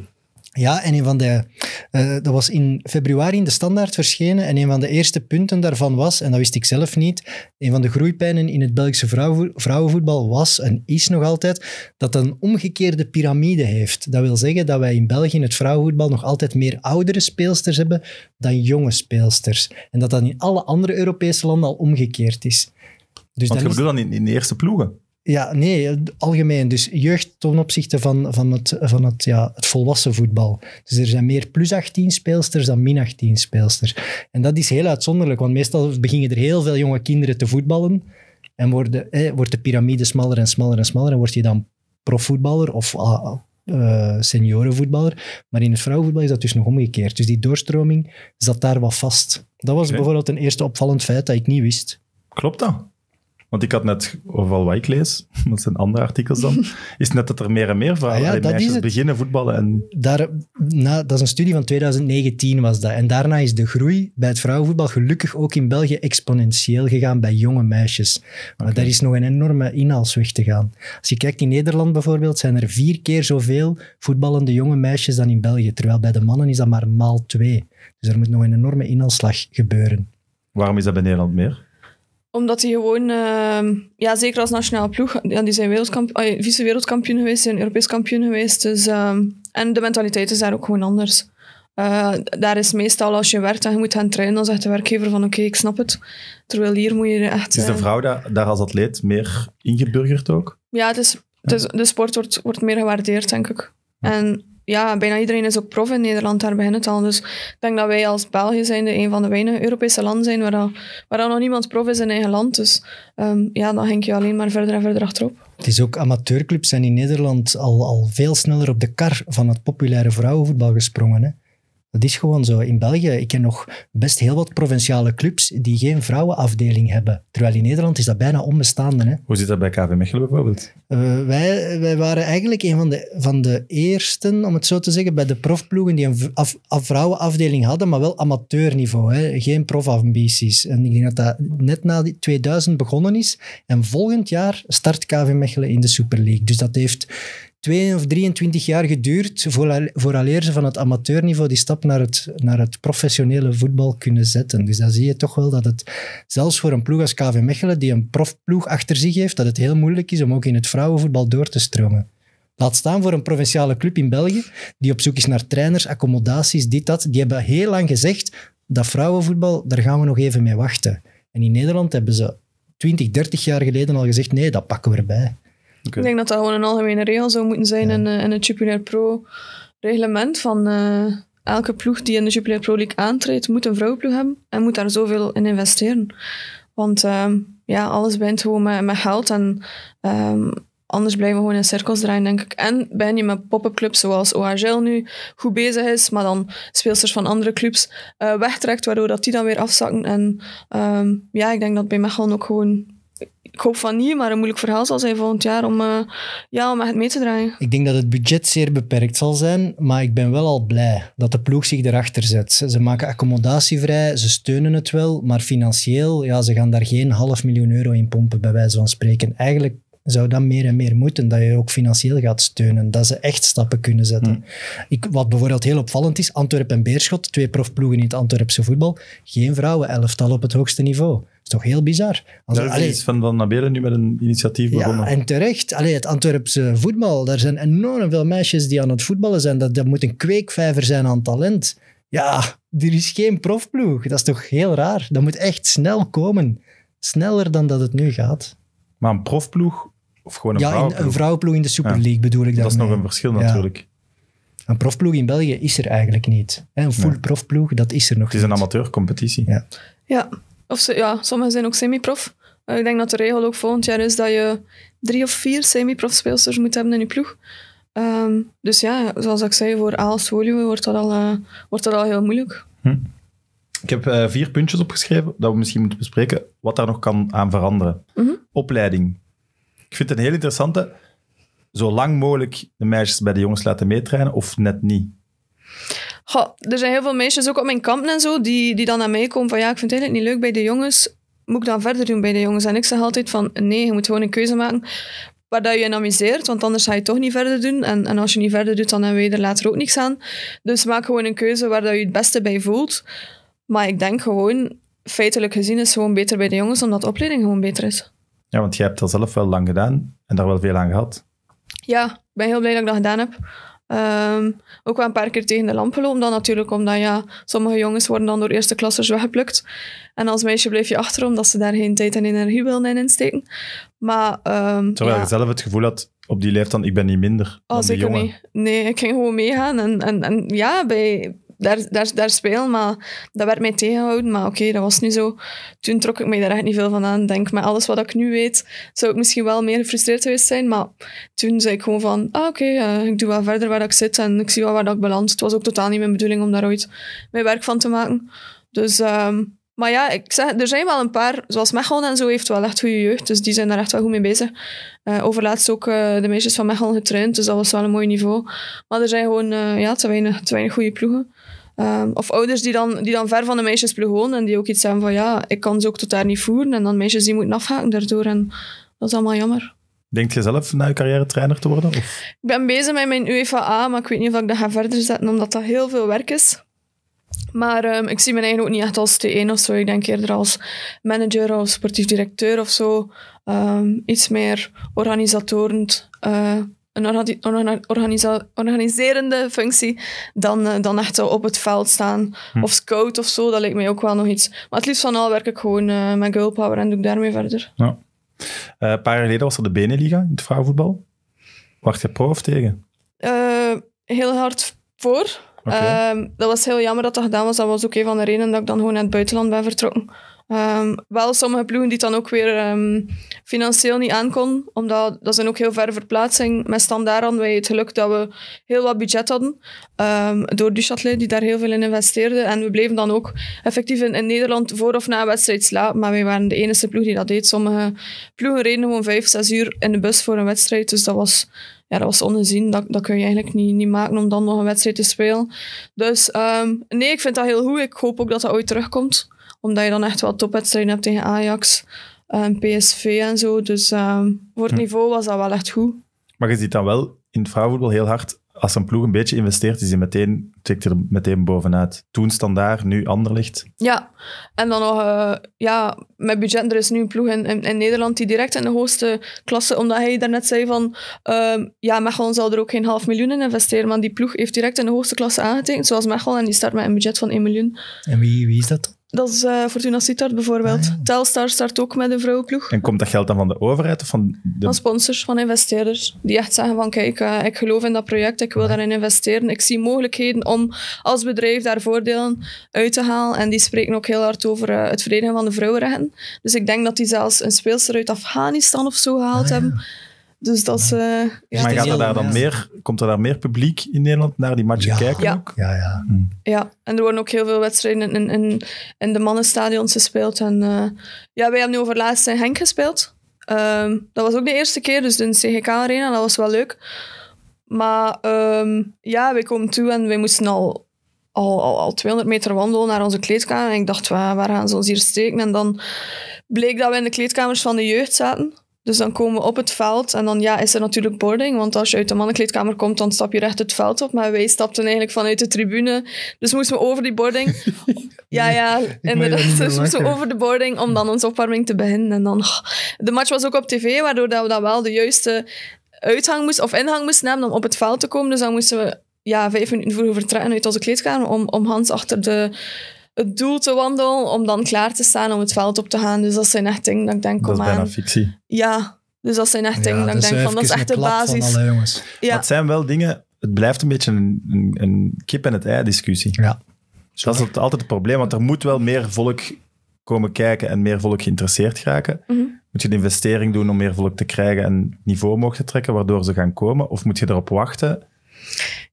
Ja, en een van de, eh, dat was in februari in de Standaard verschenen. En een van de eerste punten daarvan was, en dat wist ik zelf niet, een van de groeipijnen in het Belgische vrouwenvoetbal was en is nog altijd dat het een omgekeerde piramide heeft. Dat wil zeggen dat wij in België in het vrouwenvoetbal nog altijd meer oudere speelsters hebben dan jonge speelsters. En dat dat in alle andere Europese landen al omgekeerd is. Dus Want je dan in, in de eerste ploegen? Ja, nee, algemeen. Dus jeugd ten opzichte van, van, het, van het, ja, het volwassen voetbal. Dus er zijn meer plus 18 speelsters dan min 18 speelsters. En dat is heel uitzonderlijk, want meestal beginnen er heel veel jonge kinderen te voetballen. En worden, wordt de piramide smaller en smaller en smaller. En word je dan profvoetballer of ah, eh, seniorenvoetballer. Maar in het vrouwenvoetbal is dat dus nog omgekeerd. Dus die doorstroming zat daar wat vast. Dat was bijvoorbeeld een eerste opvallend feit dat ik niet wist. Klopt dat? Want ik had net, overal wat ik lees, dat [LAUGHS] zijn andere artikels dan, [LAUGHS] is net dat er meer en meer vrouwen ah meisjes beginnen voetballen. En... Daar, nou, dat is een studie van 2019 was dat. En daarna is de groei bij het vrouwenvoetbal gelukkig ook in België exponentieel gegaan bij jonge meisjes. Maar daar is nog een enorme inhaalsweg te gaan. Als je kijkt in Nederland bijvoorbeeld, zijn er vier keer zoveel voetballende jonge meisjes dan in België. Terwijl bij de mannen is dat maar maal twee. Dus er moet nog een enorme inhaalslag gebeuren. Waarom is dat bij Nederland meer? Omdat die gewoon, ehm, ja, zeker als nationale ploeg, ja, die zijn wereldkampioen, vice-wereldkampioen geweest, zijn Europees kampioen geweest. Dus, ehm, en de mentaliteit is daar ook gewoon anders. Eh, daar is meestal als je werkt en je moet gaan trainen, dan zegt de werkgever van oké, ik snap het. Terwijl hier moet je echt... Is de eh, vrouw daar, als atleet meer ingeburgerd ook? Ja, het de sport wordt, wordt meer gewaardeerd, denk ik. En ja, bijna iedereen is ook prof in Nederland, daar begint het al. Dus ik denk dat wij als België zijn de een van de weinige Europese landen zijn waar, waar nog niemand prof is in eigen land. Dus ehm, ja, dan hink je alleen maar verder en verder achterop. Het is ook amateurclubs zijn in Nederland al, al veel sneller op de kar van het populaire vrouwenvoetbal gesprongen. Hè? Dat is gewoon zo. In België, ik ken nog best heel wat provinciale clubs die geen vrouwenafdeling hebben. Terwijl in Nederland is dat bijna onbestaande. Hè? Hoe zit dat bij KV Mechelen bijvoorbeeld? Eh, wij, wij waren eigenlijk een van de, van de eersten, om het zo te zeggen, bij de profploegen die een af, vrouwenafdeling hadden, maar wel amateurniveau. Hè? Geen profambities. En ik denk dat dat net na 2000 begonnen is. En volgend jaar start KV Mechelen in de Super League. Dus dat heeft Twee of 23 jaar geduurd vooraleer ze van het amateurniveau die stap naar het, naar het professionele voetbal kunnen zetten. Dus dan zie je toch wel dat het, zelfs voor een ploeg als KV Mechelen, die een profploeg achter zich heeft, dat het heel moeilijk is om ook in het vrouwenvoetbal door te stromen. Laat staan voor een provinciale club in België, die op zoek is naar trainers, accommodaties, dit, dat. Die hebben heel lang gezegd, dat vrouwenvoetbal, daar gaan we nog even mee wachten. En in Nederland hebben ze 20, 30 jaar geleden al gezegd, nee, dat pakken we erbij. Ik denk dat dat gewoon een algemene regel zou moeten zijn eh, in, het Jupiler Pro reglement van eh, elke ploeg die in de Jupiler Pro League aantreedt, moet een vrouwenploeg hebben en moet daar zoveel in investeren. Want ehm, ja, alles begint gewoon met, geld en ehm, anders blijven we gewoon in cirkels draaien, denk ik. En ben je met pop-up zoals OHL nu goed bezig is, maar dan speelsters van andere clubs eh, wegtrekt, waardoor dat die dan weer afzakken. En ehm, ja, ik denk dat bij gewoon ook gewoon ik hoop van niet, maar een moeilijk verhaal zal zijn volgend jaar om, eh, ja, om echt mee te draaien. Ik denk dat het budget zeer beperkt zal zijn, maar ik ben wel al blij dat de ploeg zich erachter zet. Ze maken accommodatie vrij, ze steunen het wel, maar financieel, ja, ze gaan daar geen half miljoen euro in pompen, bij wijze van spreken. Eigenlijk zou dat meer en meer moeten, dat je ook financieel gaat steunen, dat ze echt stappen kunnen zetten. Hmm. Ik, wat bijvoorbeeld heel opvallend is, Antwerpen en Beerschot, twee profploegen in het Antwerpse voetbal, geen vrouwen, elftal op het hoogste niveau is toch heel bizar. Als, is iets van Van Naberen nu met een initiatief begonnen. Ja, en terecht. Allee, het Antwerpse voetbal, daar zijn enorm veel meisjes die aan het voetballen zijn. Dat, dat moet een kweekvijver zijn aan talent. Ja, er is geen profploeg. Dat is toch heel raar. Dat moet echt snel komen. Sneller dan dat het nu gaat. Maar een profploeg een ja, een vrouwenploeg in de Super League bedoel ik dat. Dat is nog een eh, verschil natuurlijk. Een profploeg in België is er eigenlijk niet. Een full profploeg, dat is er nog Het is een amateurcompetitie. Ja. Ja. Of ze, ja, sommigen zijn ook semi-prof. Eh, ik denk dat de regel ook volgend jaar is dat je drie of vier semi-prof speelsters moet hebben in je ploeg. Ehm, dus ja, zoals ik zei, voor Aals Woluwe wordt dat al, eh, wordt dat al heel moeilijk. Hm. Ik heb vier puntjes opgeschreven dat we misschien moeten bespreken wat daar nog kan aan veranderen. Mhm. Opleiding ik vind het een heel interessante. Zo lang mogelijk de meisjes bij de jongens laten meetrainen of net niet. er zijn heel veel meisjes ook op mijn kamp en zo die, die dan naar mij komen van ja, ik vind het eigenlijk niet leuk bij de jongens. Moet ik dan verder doen bij de jongens? En ik zeg altijd van nee, je moet gewoon een keuze maken waar dat je in amuseert, want anders ga je toch niet verder doen. En, en als je niet verder doet, dan hebben we er later ook niks aan. Dus maak gewoon een keuze waar dat je het beste bij voelt. Maar ik denk gewoon, feitelijk gezien is het gewoon beter bij de jongens, omdat de opleiding gewoon beter is. Ja, want jij hebt dat zelf wel lang gedaan en daar wel veel aan gehad. Ja, ik ben heel blij dat ik dat gedaan heb. Ehm, ook wel een paar keer tegen de lamp gelopen dan natuurlijk, omdat ja, sommige jongens worden dan door eerste klassers weggeplukt. En als meisje bleef je achter, omdat ze daar geen tijd en energie wilden in insteken. Maar, um, Terwijl ja. je zelf het gevoel had, op die leeftijd, ik ben niet minder als oh, dan zeker die jongen. Niet. Nee, ik ging gewoon meegaan. en, en ja, bij, daar, daar, spelen. Maar dat werd mij tegengehouden. Maar oké, dat was niet zo. Toen trok ik mij daar echt niet veel van aan. Denk, met alles wat ik nu weet, zou ik misschien wel meer gefrustreerd geweest zijn. Maar toen zei ik gewoon van, ah, oké, ik doe wel verder waar ik zit en ik zie wel waar ik beland. Het was ook totaal niet mijn bedoeling om daar ooit mijn werk van te maken. Dus... Ehm, maar ja, ik zeg, er zijn wel een paar, zoals Mechelen en zo, heeft wel echt goede jeugd. Dus die zijn daar echt wel goed mee bezig. Uh, overlaatst ook eh, de meisjes van Mechelen getraind, dus dat was wel een mooi niveau. Maar er zijn gewoon eh, ja, te weinig, te weinig goede ploegen. Ehm, of ouders die dan, die dan ver van de meisjes wonen en die ook iets hebben van ja, ik kan ze ook tot daar niet voeren. En dan meisjes die moeten afhaken daardoor. En dat is allemaal jammer. Denkt je zelf naar je carrière trainer te worden? Of? Ik ben bezig met mijn UEFA, maar ik weet niet of ik dat ga verder zetten, omdat dat heel veel werk is. Maar ehm, ik zie mijn eigen ook niet echt als T1 of zo. Ik denk eerder als manager of sportief directeur of zo. Ehm, iets meer organisatorend. Eh, een organiserende functie dan, eh, dan echt op het veld staan. Hm. Of scout of zo, dat lijkt mij ook wel nog iets. Maar het liefst van al werk ik gewoon eh, met girl en doe ik daarmee verder. Ja. Eh, een paar jaar geleden was er de Beneliga in het vrouwenvoetbal. Wacht je pro of tegen? heel hard voor. Ehm, dat was heel jammer dat dat gedaan was. Dat was ook een van de redenen dat ik dan gewoon naar het buitenland ben vertrokken. Ehm, wel sommige ploegen die dan ook weer ehm, financieel niet aankon, omdat dat zijn ook heel ver verplaatsing. Met Standaard hadden wij het geluk dat we heel wat budget hadden ehm, door Duchatelet, die daar heel veel in investeerde. En we bleven dan ook effectief in, Nederland voor of na een wedstrijd slapen, maar wij waren de enige ploeg die dat deed. Sommige ploegen reden gewoon vijf, zes uur in de bus voor een wedstrijd, dus dat was ja, dat was ongezien. Dat, dat kun je eigenlijk niet, niet maken om dan nog een wedstrijd te spelen. Dus nee, ik vind dat heel goed. Ik hoop ook dat dat ooit terugkomt omdat je dan echt wel topwedstrijden hebt tegen Ajax, eh, PSV en zo. Dus ehm, voor het hm. niveau was dat wel echt goed. Maar je ziet dan wel in het vrouwenvoetbal heel hard, als een ploeg een beetje investeert, is hij meteen, trekt er meteen bovenuit. Toen standaard, nu ander licht. Ja, en dan nog, eh, ja, met budget, er is nu een ploeg in, in, Nederland die direct in de hoogste klasse, omdat hij daarnet zei van, ehm, ja, Mechelen zal er ook geen half miljoen in investeren, maar die ploeg heeft direct in de hoogste klasse aangetekend, zoals Mechelen, en die start met een budget van 1 miljoen. En wie, wie is dat dat is uh, Fortuna Sittard bijvoorbeeld. Ah, Telstar start ook met een vrouwenploeg. En komt dat geld dan van de overheid of van... De... sponsors, van investeerders. Die echt zeggen van, kijk, eh, ik geloof in dat project, ik wil ah. daarin investeren. Ik zie mogelijkheden om als bedrijf daar voordelen uit te halen. En die spreken ook heel hard over eh, het verenigen van de vrouwenrechten. Dus ik denk dat die zelfs een speelster uit Afghanistan of zo gehaald ah, hebben dus dat is... Uh, Maar gaat er daar dan meer, komt er daar meer publiek in Nederland naar die matchen ja. kijken ook? Ja, ja. Hm. ja, en er worden ook heel veel wedstrijden in, in, in de mannenstadions gespeeld. En, eh, ja, wij hebben nu over laatst in Henk gespeeld. Ehm, dat was ook de eerste keer, dus in de CGK Arena. Dat was wel leuk. Maar um, ja, wij komen toe en wij moesten al al, al, 200 meter wandelen naar onze kleedkamer. En ik dacht, waar gaan ze ons hier steken? En dan bleek dat we in de kleedkamers van de jeugd zaten. Dus dan komen we op het veld en dan ja, is er natuurlijk boarding. Want als je uit de mannenkleedkamer komt, dan stap je recht het veld op. Maar wij stapten eigenlijk vanuit de tribune. Dus moesten we over die boarding. [LAUGHS] ja, ja, inderdaad. [LAUGHS] Dus moesten over de boarding om dan onze opwarming te beginnen. En dan, de match was ook op tv, waardoor dat we dan wel de juiste uithang moest, of inhang moesten hebben om op het veld te komen. Dus dan moesten we ja, vijf minuten vroeger vertrekken uit onze kleedkamer om, om Hans achter de het doel te wandelen om dan klaar te staan om het veld op te gaan. Dus dat zijn echt dingen dat ik denk, kom Dat is bijna fictie. Ja, dus als zijn echt dingen ik dus denk, van, dat is echt de basis. Dat zijn wel dingen, het blijft een beetje een, een, kip-en-het-ei discussie. Ja. Dus dat is altijd het probleem, want er moet wel meer volk komen kijken en meer volk geïnteresseerd raken. Mhm. Moet je de investering doen om meer volk te krijgen en niveau omhoog te trekken, waardoor ze gaan komen? Of moet je erop wachten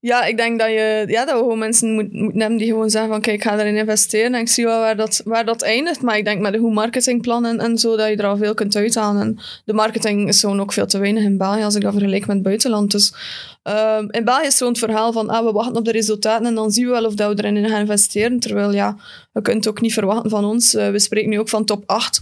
ja, ik denk dat, je, ja, dat we gewoon mensen moet, moeten nemen die gewoon zeggen van kijk, ik ga erin investeren en ik zie wel waar dat, waar dat eindigt. Maar ik denk met de goede marketingplannen en zo, dat je er al veel kunt uithalen. En de marketing is gewoon ook veel te weinig in België als ik dat vergelijk met het buitenland. Dus ehm, in België is zo'n verhaal van ah, we wachten op de resultaten en dan zien we wel of dat we erin gaan investeren. Terwijl ja, je kunt ook niet verwachten van ons. Eh, we spreken nu ook van top 8.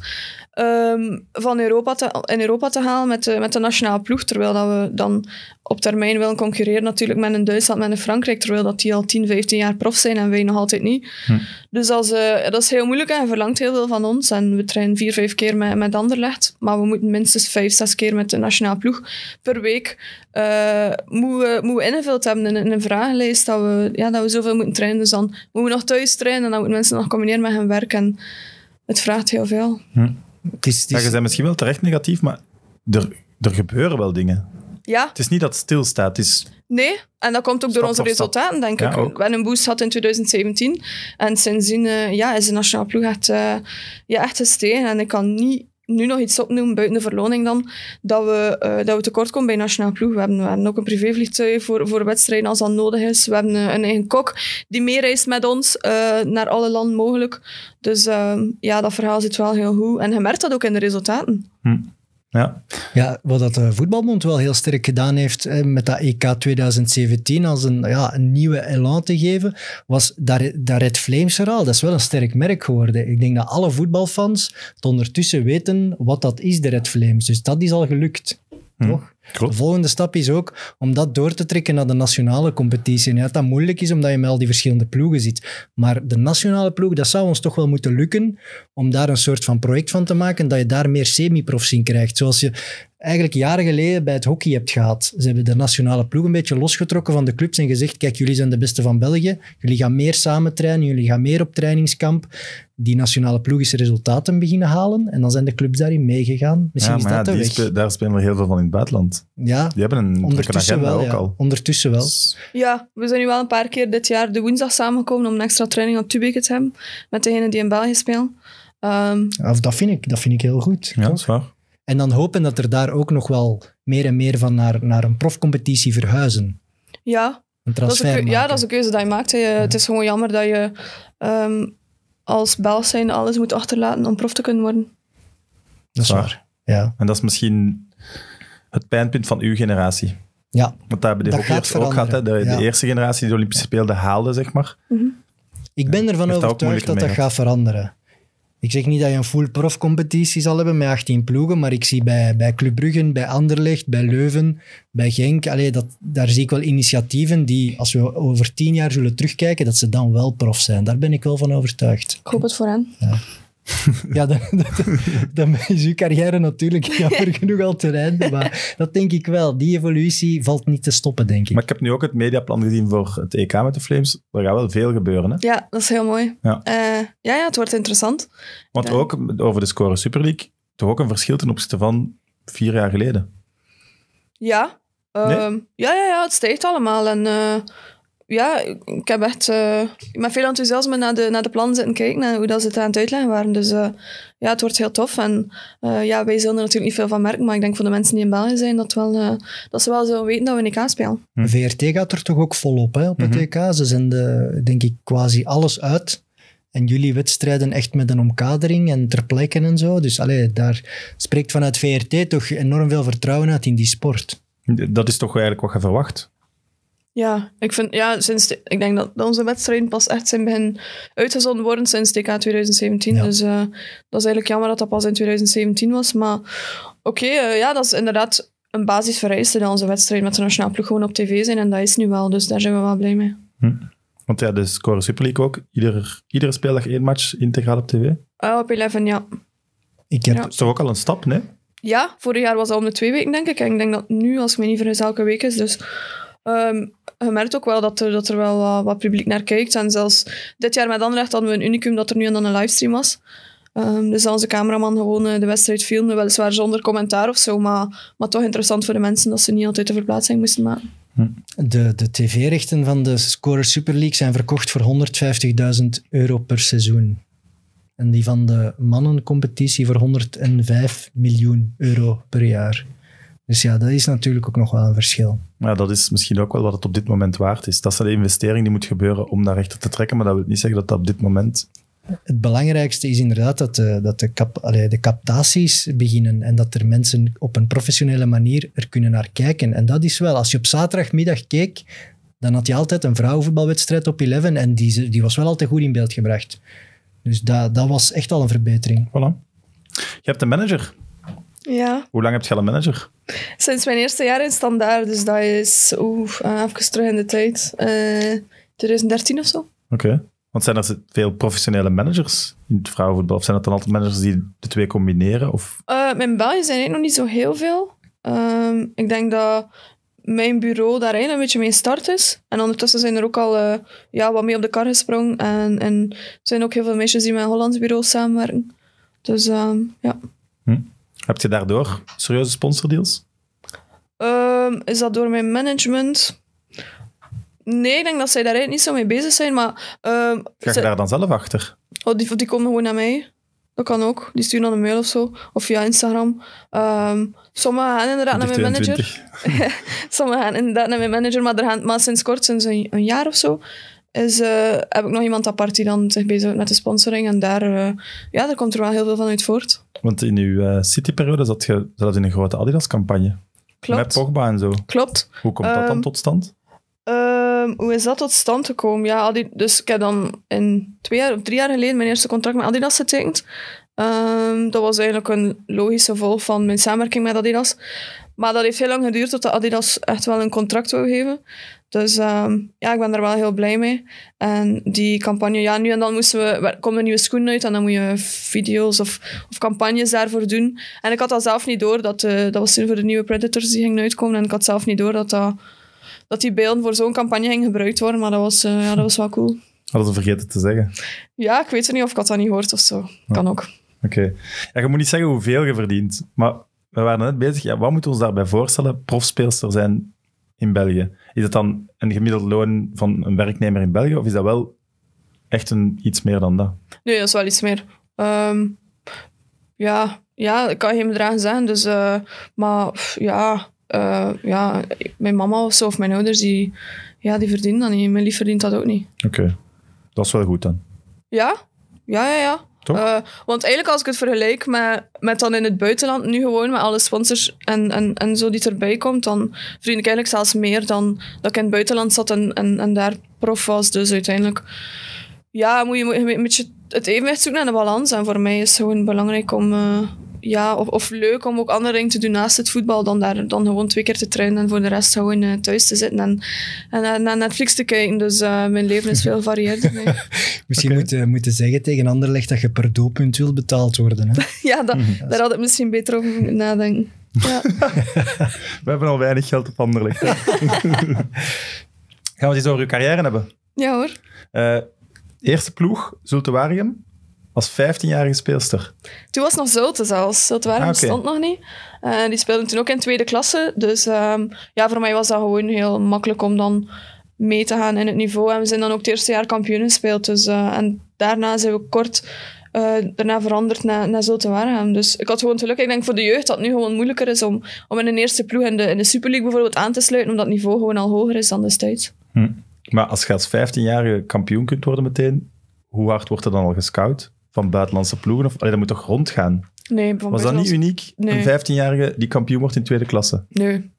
Ehm, van Europa te, in Europa te halen met de, met de nationale ploeg. Terwijl dat we dan op termijn willen concurreren natuurlijk met een Duitsland, met een Frankrijk. Terwijl dat die al 10, 15 jaar prof zijn en wij nog altijd niet. Hm. Dus als, eh, dat is heel moeilijk en verlangt heel veel van ons. En we trainen vier, vijf keer met, met Anderlecht. Maar we moeten minstens vijf, zes keer met de nationale ploeg per week. Uh, moeten we, ingevuld hebben in, een vragenlijst dat we, ja, dat we zoveel moeten trainen. Dus dan moeten we nog thuis trainen en dan moeten mensen nog combineren met hun werk. En het vraagt heel veel. Hm. Het is, Ja, je bent misschien wel terecht negatief, maar er, er gebeuren wel dingen. Ja. Het is niet dat het stilstaat. is nee, en dat komt ook door onze resultaten, denk ja, ik. Ook. hebben een boost had in 2017. En sindsdien uh, ja, is de nationale ploeg echt, uh, ja, En ik kan niet nu nog iets opnoemen buiten de verloning dan, dat we, uh, dat we tekort komen bij nationale ploeg. We hebben, we hebben ook een privévliegtuig voor, voor wedstrijden als dat nodig is. We hebben eh, een, eigen kok die meereist met ons eh, naar alle landen mogelijk. Dus ehm, ja, dat verhaal zit wel heel goed. En je merkt dat ook in de resultaten. Hm. Ja. ja, wat dat de eh, Voetbalmond wel heel sterk gedaan heeft met dat EK 2017 als een, ja, een nieuwe elan te geven, was dat, dat Red Flames verhaal. Dat is wel een sterk merk geworden. Ik denk dat alle voetbalfans het ondertussen weten wat dat is, de Red Flames. Dus dat is al gelukt. Hm. Toch? De volgende stap is ook om dat door te trekken naar de nationale competitie. En ja, dat moeilijk is omdat je met al die verschillende ploegen zit. Maar de nationale ploeg, dat zou ons toch wel moeten lukken om daar een soort van project van te maken, dat je daar meer semi-profs in krijgt. Zoals je eigenlijk jaren geleden bij het hockey hebt gehad. Ze hebben de nationale ploeg een beetje losgetrokken van de clubs en gezegd, kijk, jullie zijn de beste van België. Jullie gaan meer samen trainen, jullie gaan meer op trainingskamp. Die nationale ploeg is resultaten beginnen halen. En dan zijn de clubs daarin meegegaan. Misschien is dat ja, de weg. daar spelen we heel veel van in het buitenland. Ja, die hebben een ondertussen wel, ook ja. al. Ondertussen wel. Dus- ja, we zijn nu wel een paar keer dit jaar de woensdag samengekomen om een extra training op Tubeke te hebben. Met degene die in België spelen. Um, ja, dat, vind ik, dat vind ik heel goed. Ja, dat is waar. En dan hopen dat er daar ook nog wel meer en meer van naar, naar een profcompetitie verhuizen. Ja. dat is een ja, dat is een keuze die je maakt. Je, Het is gewoon jammer dat je ehm, als bel zijn alles moet achterlaten om prof te kunnen worden. Dat is waar. Ja. En dat is misschien het pijnpunt van uw generatie. Ja. Want daar hebben we ook gehad. Hè? De, de, eerste generatie die de Olympische Spelen haalde, zeg maar. Mhm. Ik ben ervan overtuigd dat dat gaat veranderen. Ik zeg niet dat je een full prof competitie zal hebben met 18 ploegen, maar ik zie bij, bij Club Brugge, bij Anderlecht, bij Leuven, bij Genk, allee, dat, daar zie ik wel initiatieven die, als we over tien jaar zullen terugkijken, dat ze dan wel prof zijn. Daar ben ik wel van overtuigd. Ik hoop het voor hen. Ja ja, [LAUGHS] dan, is uw carrière natuurlijk [LAUGHS] jammer genoeg al te einde. Maar dat denk ik wel. Die evolutie valt niet te stoppen, denk ik. Maar ik heb nu ook het mediaplan gezien voor het EK met de Flames. Er gaat wel veel gebeuren, hè? Ja, dat is heel mooi. Ja, eh, ja, ja, het wordt interessant. Want ook over de score Super League, toch ook een verschil ten opzichte van vier jaar geleden. Ja, nee? Ehm, ja, ja, ja, het steekt allemaal. En... Eh, ja, ik heb echt uh, met veel enthousiasme naar de, naar de plannen zitten kijken en hoe dat ze het aan het uitleggen waren. Dus eh, ja, het wordt heel tof. En eh, ja, wij zullen er natuurlijk niet veel van merken, maar ik denk voor de mensen die in België zijn, dat, wel, dat ze wel zo weten dat we een EK spelen. Hm. VRT gaat er toch ook volop hè, op het EK? Mhm. Ze zenden, denk ik, quasi alles uit. En jullie wedstrijden echt met een omkadering en ter plekke en zo. Dus allee, daar spreekt vanuit VRT toch enorm veel vertrouwen uit in die sport. Dat is toch eigenlijk wat je verwacht? Ja, ik, vind, ja sinds ik denk dat onze wedstrijden pas echt zijn begin uitgezonden worden sinds DK 2017. Dus eh, dat is eigenlijk jammer dat dat pas in 2017 was. Maar oké, eh, ja, dat is inderdaad een basisvereiste dat onze wedstrijden met de nationaal ploeg gewoon op tv zijn. En dat is nu wel, dus daar zijn we wel blij mee. Hm. Want ja, de dus Score Super League ook. Ieder, iedere speeldag één match integraal op tv? Uh, op 11, ja. Ik heb toch ook al een stap, nee? Ja, vorig jaar was dat om de twee weken, denk ik. En ik denk dat nu, als ik me niet vergis, elke week is. Dus Um, je merkt ook wel dat er, dat er wel wat, publiek naar kijkt. En zelfs dit jaar met Anderlecht hadden we een unicum dat er nu en dan een livestream was. Um, dus onze cameraman gewoon eh, de wedstrijd filmde, weliswaar zonder commentaar of zo, maar, maar toch interessant voor de mensen dat ze niet altijd de verplaatsing moesten maken. Hm. De, de tv-rechten van de Scorer Super League zijn verkocht voor 150.000 euro per seizoen. En die van de mannencompetitie voor 105 miljoen euro per jaar. Dus ja, dat is natuurlijk ook nog wel een verschil. Maar dat is misschien ook wel wat het op dit moment waard is. Dat is de investering die moet gebeuren om daar rechter te trekken, maar dat wil niet zeggen dat dat op dit moment... Het belangrijkste is inderdaad dat, de, eh, dat de, cap, allee, de captaties beginnen en dat er mensen op een professionele manier er kunnen naar kijken. En dat is wel, als je op zaterdagmiddag keek, dan had je altijd een vrouwenvoetbalwedstrijd op 11 en die, die was wel altijd goed in beeld gebracht. Dus dat, dat was echt al een verbetering. Voilà. Je hebt een manager. Ja. Hoe lang heb je al een manager? Sinds mijn eerste jaar in standaard, dus dat is oef, ah, even terug in de tijd. 2013 eh, of zo. Oké. Want zijn er veel professionele managers in het vrouwenvoetbal? Of zijn dat dan altijd managers die de twee combineren? Of? Uh, in België zijn er nog niet zo heel veel. Ehm, ik denk dat mijn bureau daarin een beetje mee start is. En ondertussen zijn er ook al eh, ja, wat mee op de kar gesprongen. En, en er zijn ook heel veel meisjes die met Hollands bureaus samenwerken. Dus ehm, ja. Hm? Heb je daardoor serieuze sponsordeals? Um, is dat door mijn management? Nee, ik denk dat zij daar niet zo mee bezig zijn, maar... Um, ehm, Ga je daar dan zelf achter? Oh, die, die komen gewoon naar mij. Dat kan ook. Die sturen dan een mail of zo. Of via Instagram. Ehm, sommigen gaan inderdaad naar mijn manager. [LAUGHS] sommigen gaan inderdaad naar mijn manager, maar, er gaan, maar sinds kort, sinds een jaar of zo, heb ik nog iemand apart die dan zich bezighoudt met de sponsoring. En daar, eh, ja, daar komt er wel heel veel van uit voort. Want in uw uh, City-periode zat je zat in een grote Adidas-campagne. Klopt. Met Pogba en zo. Klopt. Hoe komt dat dan ehm, tot stand? Ehm, hoe is dat tot stand gekomen? Ja, Adidas, dus ik heb dan in twee jaar of drie jaar geleden mijn eerste contract met Adidas getekend. Ehm, dat was eigenlijk een logische volg van mijn samenwerking met Adidas. Maar dat heeft heel lang geduurd tot Adidas echt wel een contract wil geven. Dus ehm, ja, ik ben daar wel heel blij mee. En die campagne, ja, nu en dan moesten we, komt een nieuwe schoen uit en dan moet je video's of, of campagnes daarvoor doen. En ik had dat zelf niet door. Dat, eh, dat was voor de nieuwe Predators die gingen uitkomen. En ik had zelf niet door dat, dat, die beelden voor zo'n campagne gingen gebruikt worden. Maar dat was, eh, ja, dat was wel cool. Hadden ze vergeten te zeggen? Ja, ik weet het niet of ik had dat niet gehoord of zo. Kan ook. Oké. Ja, je moet niet zeggen hoeveel je verdient. Maar we waren net bezig. Ja, wat moeten we ons daarbij voorstellen? Profspeelster zijn in België. Is dat dan een gemiddeld loon van een werknemer in België of is dat wel echt een, iets meer dan dat? Nee, dat is wel iets meer. Um, ja, ja, ik kan geen bedragen zijn. Dus, eh, maar ja, eh, ja, mijn mama of zo, of mijn ouders, die, ja, die verdienen dat niet. Mijn lief verdient dat ook niet. Oké, dat is wel goed dan. Ja, ja, ja, ja. Toch? Eh, want eigenlijk als ik het vergelijk met, met dan in het buitenland, nu gewoon met alle sponsors en, en, en zo die erbij komt, dan verdien ik eigenlijk zelfs meer dan dat ik in het buitenland zat en, en, en daar prof was. Dus uiteindelijk ja, moet je, je een beetje het evenwicht zoeken naar de balans. En voor mij is het gewoon belangrijk om... Eh, ja, of, of, leuk om ook andere dingen te doen naast het voetbal dan, daar, dan gewoon twee keer te trainen en voor de rest gewoon eh, thuis te zitten en, en, naar Netflix te kijken. Dus eh, mijn leven is veel varieerder. [LAUGHS] misschien moeten moeten zeggen tegen Anderlecht dat je per doelpunt wil betaald worden. Hè? [LAUGHS] ja, dat, mhm. daar had ik misschien beter over moeten nadenken. Ja. [LAUGHS] we hebben al weinig geld op Anderlecht. Gaan we het eens over uw carrière hebben? Ja hoor. Eh, eerste ploeg, Zultuarium. Als 15-jarige speelster? Toen was nog Zulte zelfs. Zulte waren bestond ah, nog niet. Uh, die speelden toen ook in tweede klasse. Dus ehm, ja, voor mij was dat gewoon heel makkelijk om dan mee te gaan in het niveau. En we zijn dan ook het eerste jaar kampioen gespeeld. Dus, eh, en daarna zijn we kort eh, daarna veranderd naar, naar Zulte Waregem. Dus ik had gewoon het geluk. Ik denk voor de jeugd dat het nu gewoon moeilijker is om, om in een eerste ploeg in de, in de Super League bijvoorbeeld aan te sluiten, omdat het niveau gewoon al hoger is dan destijds. Hm. Maar als je als 15-jarige kampioen kunt worden meteen, hoe hard wordt er dan al gescout? van buitenlandse ploegen? Of, allee, dat moet toch rondgaan? Nee, van Was dat niet uniek? Een 15-jarige die kampioen wordt in tweede klasse? Nee.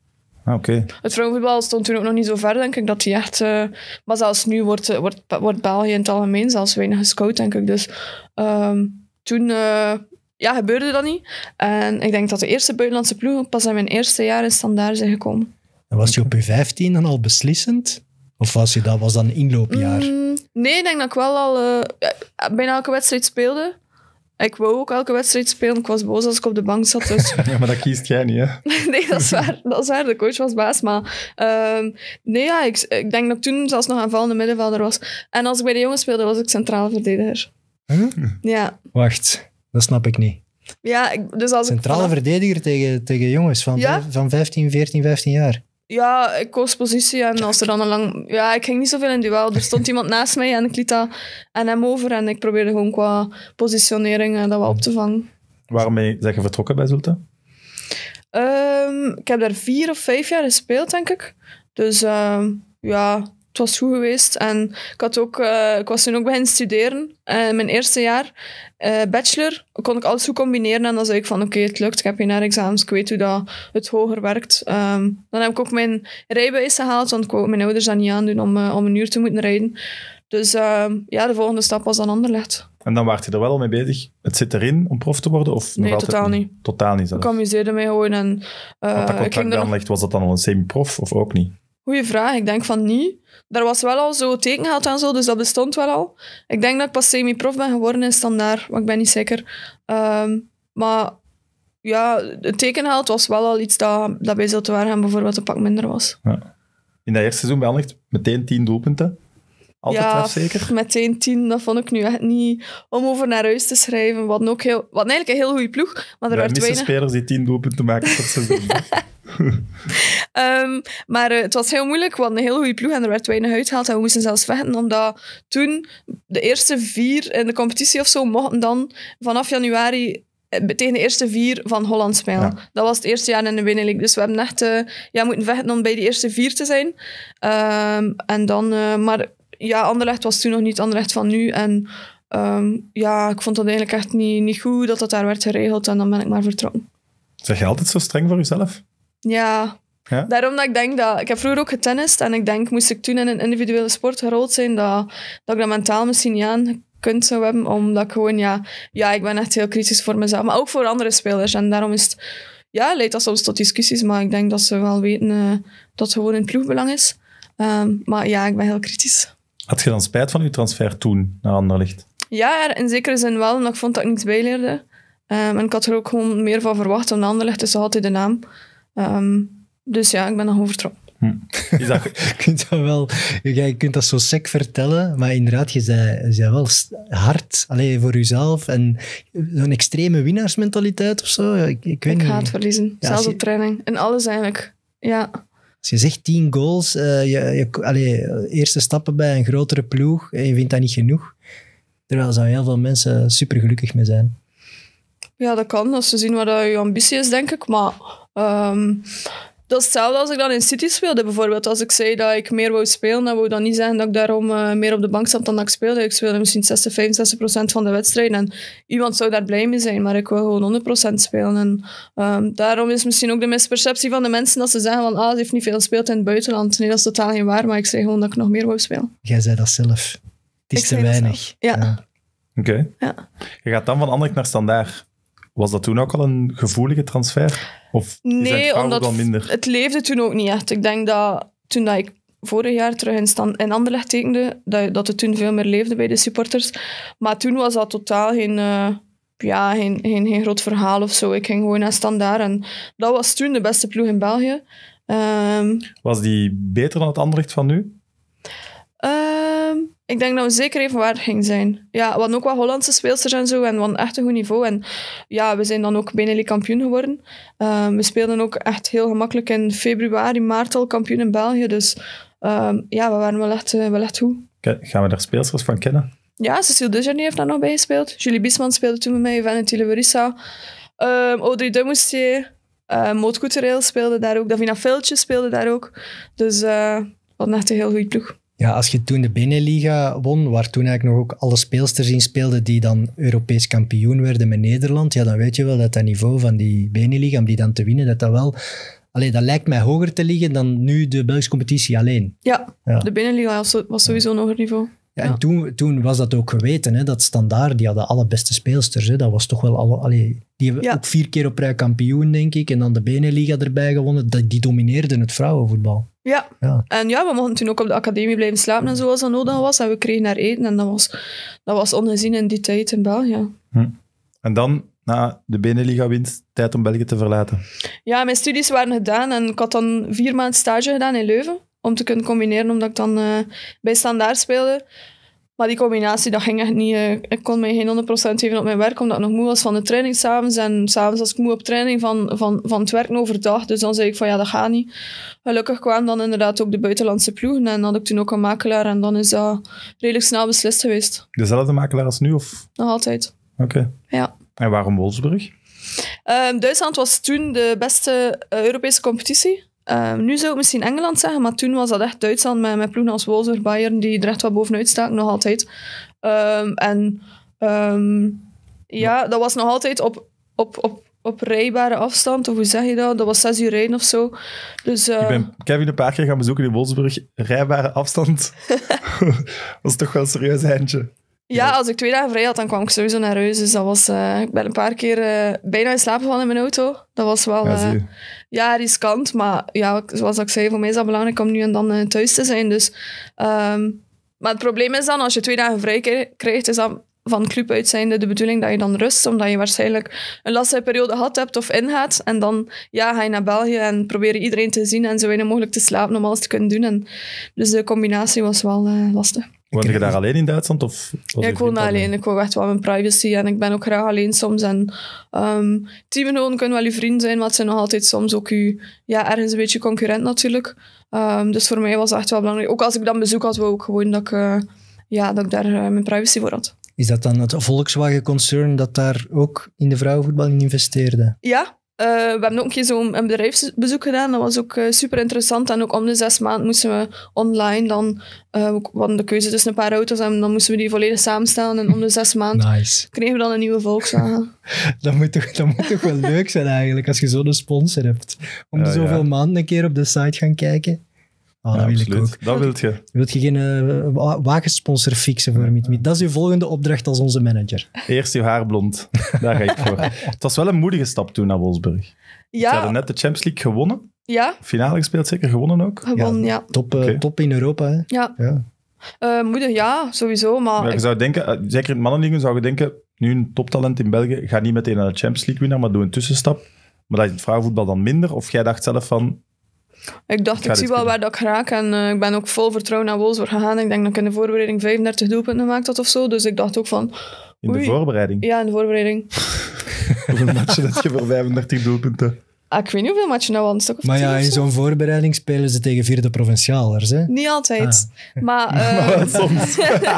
Ah, oké. Het vrouwenvoetbal stond toen ook nog niet zo ver, denk ik, dat die echt... Eh, maar zelfs nu wordt, eh, wordt, wordt België in het algemeen zelfs weinig gescout, denk ik. Dus ehm, toen eh, ja, gebeurde dat niet. En ik denk dat de eerste buitenlandse ploeg pas in mijn eerste jaar in standaard zijn gekomen. En was je op je 15 dan al beslissend? Of was, je dat, was dat een inloopjaar? Mm, nee, ik denk dat ik wel al eh, bijna elke wedstrijd speelde. Ik wou ook elke wedstrijd spelen. Ik was boos als ik op de bank zat. Dus. [LAUGHS] ja, maar dat kiest jij niet, hè? [LAUGHS] nee, dat is [LAUGHS] waar. Dat is waar. De coach was baas. Maar ehm, nee, ja, ik, denk dat ik toen zelfs nog aanvallende middenvelder was. En als ik bij de jongens speelde, was ik centraal verdediger. Ja. Wacht, dat snap ik niet. Ja, dus als Centrale verdediger tegen, tegen jongens van, van 15, 14, 15 jaar. Ja, ik koos positie en als er dan een lang... Ja, ik ging niet zoveel in duel. Er stond iemand naast mij en ik liet dat en hem over. En ik probeerde gewoon qua positionering eh, dat wel op te vangen. Waarom ben je, zeg je vertrokken bij Zulte? Ehm, ik heb daar vier of vijf jaar gespeeld, denk ik. Dus ehm, ja, het was goed geweest. En ik, had ook, eh, ik was toen ook beginnen studeren. Uh, mijn eerste jaar eh, bachelor kon ik alles goed combineren. En dan zei ik van oké, het lukt. Ik heb naar examens. Ik weet hoe dat het hoger werkt. Ehm, dan heb ik ook mijn rijbewijs gehaald. Want ik wou mijn ouders dat niet aandoen om, om een uur te moeten rijden. Dus ehm, ja, de volgende stap was dan Anderlecht. En dan waart je er wel al mee bezig? Het zit erin om prof te worden? Of nee, totaal niet. Totaal niet zelfs? Ik amuseerde mij gewoon. En, uh, dat contract ik dan nog... was dat dan al een semi-prof of ook niet? Goeie vraag. Ik denk van niet. Daar was wel al zo tekengeld en zo, dus dat bestond wel al. Ik denk dat ik pas semi-prof ben geworden in standaard, maar ik ben niet zeker. Ehm, maar ja, het tekengeld was wel al iets dat, dat bij Ziltewaargem bijvoorbeeld een pak minder was. Ja. In dat eerste seizoen bij Anderlecht meteen tien doelpunten. Altijd ja, zeker? meteen tien, dat vond ik nu echt niet om over naar huis te schrijven. Wat ook heel, wat eigenlijk een heel goede ploeg, maar er ja, werd weinig... spelers die tien doelpunten maken per seizoen. um, [LAUGHS] [LAUGHS] maar eh, het was heel moeilijk, want een heel goede ploeg en er werd weinig uitgehaald. En we moesten zelfs vechten, omdat toen de eerste vier in de competitie of zo mochten dan vanaf januari eh, tegen de eerste vier van Holland spelen. Dat was het eerste jaar in de Benelux. Dus we hebben echt eh, ja, moeten vechten om bij de eerste vier te zijn. Ehm, en dan, maar ja, Anderlecht was toen nog niet Anderlecht van nu. En ehm, ja, ik vond dat eigenlijk echt niet, niet goed dat dat daar werd geregeld. En dan ben ik maar vertrokken. Zeg je altijd zo streng voor jezelf? Ja. ja? Daarom dat ik denk dat... Ik heb vroeger ook getennist. En ik denk, moest ik toen in een individuele sport gerold zijn, dat, dat ik dat mentaal misschien niet aan kunt zou hebben. Omdat ik gewoon, ja, ja, ik ben echt heel kritisch voor mezelf. Maar ook voor andere spelers. En daarom is het, ja, leidt dat soms tot discussies. Maar ik denk dat ze wel weten eh, dat het gewoon in ploegbelang is. Ehm, maar ja, ik ben heel kritisch. Had je dan spijt van je transfer toen naar Anderlicht? Ja, in zekere zin wel. En ik vond dat ik niets bijleerde. Ehm, en ik had er ook gewoon meer van verwacht dan Anderlicht. Dus dat had hij de naam. Ehm, dus ja, ik ben nog overtrokken. Hm. je, kunt [LAUGHS] dat wel, je kunt dat zo sec vertellen, maar inderdaad, je zei wel hard alleen voor jezelf. En zo'n extreme winnaarsmentaliteit of zo. Ik, ik, weet ik niet. haat verliezen, ja, zelfs op training. En alles eigenlijk. Ja. Als je zegt tien goals, eh, je, je eerste stappen bij een grotere ploeg en eh, je vindt dat niet genoeg. Terwijl zou heel veel mensen super gelukkig mee zijn. Ja, dat kan. Als ze zien wat je ambitie is, denk ik. Maar ehm, dat is hetzelfde als ik dan in City speelde bijvoorbeeld. Als ik zei dat ik meer wou spelen, dan wou dat niet zeggen dat ik daarom eh, meer op de bank zat dan dat ik speelde. Ik speelde misschien 60, 65 procent van de wedstrijd en iemand zou daar blij mee zijn, maar ik wil gewoon 100 procent spelen. En ehm, daarom is misschien ook de misperceptie van de mensen dat ze zeggen van ah, ze heeft niet veel gespeeld in het buitenland. Nee, dat is totaal geen waar, maar ik zei gewoon dat ik nog meer wou spelen. Jij zei dat zelf. Het is te weinig. Ja. Oké. Ja. Je gaat dan van Anderlecht naar Standaard. Was dat toen ook al een gevoelige transfer? Of nee, omdat minder? het leefde toen ook niet echt. Ik denk dat toen dat ik vorig jaar terug in, stand, Anderlecht tekende, dat, dat het toen veel meer leefde bij de supporters. Maar toen was dat totaal geen, eh, ja, geen, geen, geen groot verhaal of zo. Ik ging gewoon naar Standaard en dat was toen de beste ploeg in België. Ehm, was die beter dan het Anderlecht van nu? Eh, ik denk dat we zeker even ging zijn. Ja, want ook wat Hollandse speelsters en zo. En van echt een goed niveau. En ja, we zijn dan ook Benelux kampioen geworden. Ehm, we speelden ook echt heel gemakkelijk in februari, maart al kampioen in België. Dus ehm, ja, we waren wel echt, eh, wel echt goed. Gaan we daar speelsters van kennen? Ja, Cecile Dejeuner heeft daar nog bij gespeeld. Julie Biesman speelde toen met mij, Valentine Verissa. Um, ehm, Audrey Demoustier. Uh, Moot Coutureel speelde daar ook. Davina Filtje speelde daar ook. Dus uh, wat echt een heel goede ploeg. Ja, als je toen de binnenliga won, waar toen eigenlijk nog ook alle speelsters in speelden die dan Europees kampioen werden met Nederland, ja, dan weet je wel dat dat niveau van die binnenliga om die dan te winnen, dat dat wel... Allee, dat lijkt mij hoger te liggen dan nu de Belgische competitie alleen. Ja, de binnenliga was, sowieso een hoger niveau. Ja, en Toen, toen was dat ook geweten, hè, dat Standaard, die hadden alle beste speelsters. Hè, dat was toch wel alle, allee, die hebben ook vier keer op rij kampioen, denk ik. En dan de Beneliga erbij gewonnen. Dat, die domineerden het vrouwenvoetbal. Ja. ja. en ja, we mochten toen ook op de academie blijven slapen en zo dat nodig was. En we kregen naar eten en dat was, dat was ongezien in die tijd in België. Hm. En dan, na de Beneliga winst, tijd om België te verlaten? Ja, mijn studies waren gedaan en ik had dan vier maanden stage gedaan in Leuven om te kunnen combineren, omdat ik dan eh, bij standaard speelde. Maar die combinatie, dat ging echt niet. Eh. ik kon mij geen 100% geven op mijn werk, omdat ik nog moe was van de training s'avonds. En s'avonds was ik moe op training van, van, van het werken overdag. Dus dan zei ik van, ja, dat gaat niet. Gelukkig kwamen dan inderdaad ook de buitenlandse ploegen. En had ik toen ook een makelaar. En dan is dat redelijk snel beslist geweest. Dezelfde makelaar als nu? Of? Nog altijd. Oké. Ja. En waarom Wolfsburg? Ehm, Duitsland was toen de beste eh, Europese competitie. Ehm, nu zou ik misschien Engeland zeggen, maar toen was dat echt Duitsland met, met ploegen als Wolfsburg, Bayern, die er echt wat bovenuit staken, nog altijd. Ehm, en ehm, ja, dat was nog altijd op, op, op, op rijbare afstand, of hoe zeg je dat? Dat was zes uur rijden of zo. Dus, eh, Ik ben Kevin een paar keer gaan bezoeken in Wolfsburg. Rijbare afstand. dat is [LAUGHS] [LAUGHS] toch wel een serieus eindje. Ja, als ik twee dagen vrij had, dan kwam ik sowieso naar huis. Dus dat was, eh, ik ben een paar keer eh, bijna in slaap gevallen in mijn auto. Dat was wel ja, eh, ja, riskant. Maar ja, zoals ik zei, voor mij is dat belangrijk om nu en dan thuis te zijn. Dus, ehm, maar het probleem is dan, als je twee dagen vrij krijgt, is dat van club uit zijnde de bedoeling dat je dan rust, omdat je waarschijnlijk een lastige periode gehad hebt of ingaat. En dan ja, ga je naar België en probeer iedereen te zien en zo weinig mogelijk te slapen om alles te kunnen doen. En, dus de combinatie was wel lastig worden je daar dus- alleen in Duitsland? Of ja, ik woon alleen. Ik woon echt wel mijn privacy en ik ben ook graag alleen soms. En um, ehm, teamgenoten kunnen wel je vriend zijn, maar ze zijn nog altijd soms ook je, ja, ergens een beetje concurrent natuurlijk. Ehm, dus voor mij was het echt wel belangrijk. Ook als ik dan bezoek had, wou ik gewoon dat ik, eh, ja, dat ik daar eh, mijn privacy voor had. Is dat dan het Volkswagen-concern dat daar ook in de vrouwenvoetbal investeerde? Ja, eh, we hebben ook een keer zo'n bedrijfsbezoek gedaan. Dat was ook eh, super interessant. En ook om de zes maanden moesten we online dan... Uh, de keuze tussen een paar auto's en dan moesten we die volledig samenstellen. En om de zes maanden kregen we dan een nieuwe Volkswagen. [LAUGHS] dat, moet toch, dat moet toch wel leuk zijn eigenlijk, als je zo'n sponsor hebt. Om de zoveel maanden een keer op de site gaan kijken. Oh, ah, ja, dat wil ik ook. Dat wilt je. Wilt je geen eh, wagensponsor fixen voor MeetMeet? Dat is je volgende opdracht als onze manager. Eerst je haar blond. Daar ga ik voor. [LAUGHS] het was wel een moedige stap toen naar Wolfsburg. Ja. Ze hadden net de Champions League gewonnen. Ja. Finale gespeeld zeker, gewonnen ook. Gewonnen, ja. Top, eh, top in Europa, hè. Ja. Eh, moedig, ja, sowieso. Maar, je ik... zou denken, zeker in mannenliegen, zou je denken, nu een toptalent in België, ga niet meteen naar de Champions League winnaar, maar doe een tussenstap. Maar dat is het vrouwenvoetbal dan minder? Of jij dacht zelf van, ik dacht, ik, zie wel waar dat ik raak. En eh, ik ben ook vol vertrouwen naar Wolfsburg gegaan. Ik denk dat ik in de voorbereiding 35 doelpunten gemaakt dat of zo. Dus ik dacht ook van... In de voorbereiding? Ja, in de voorbereiding. [LAUGHS] Hoeveel matchen dat je voor 35 doelpunten? Ah, ik weet niet hoeveel matchen nou al een stuk of Maar ja, in zo'n voorbereiding spelen ze tegen vierde provincialers. Hè? Niet altijd. Ah. Maar, [LAUGHS] eh, soms.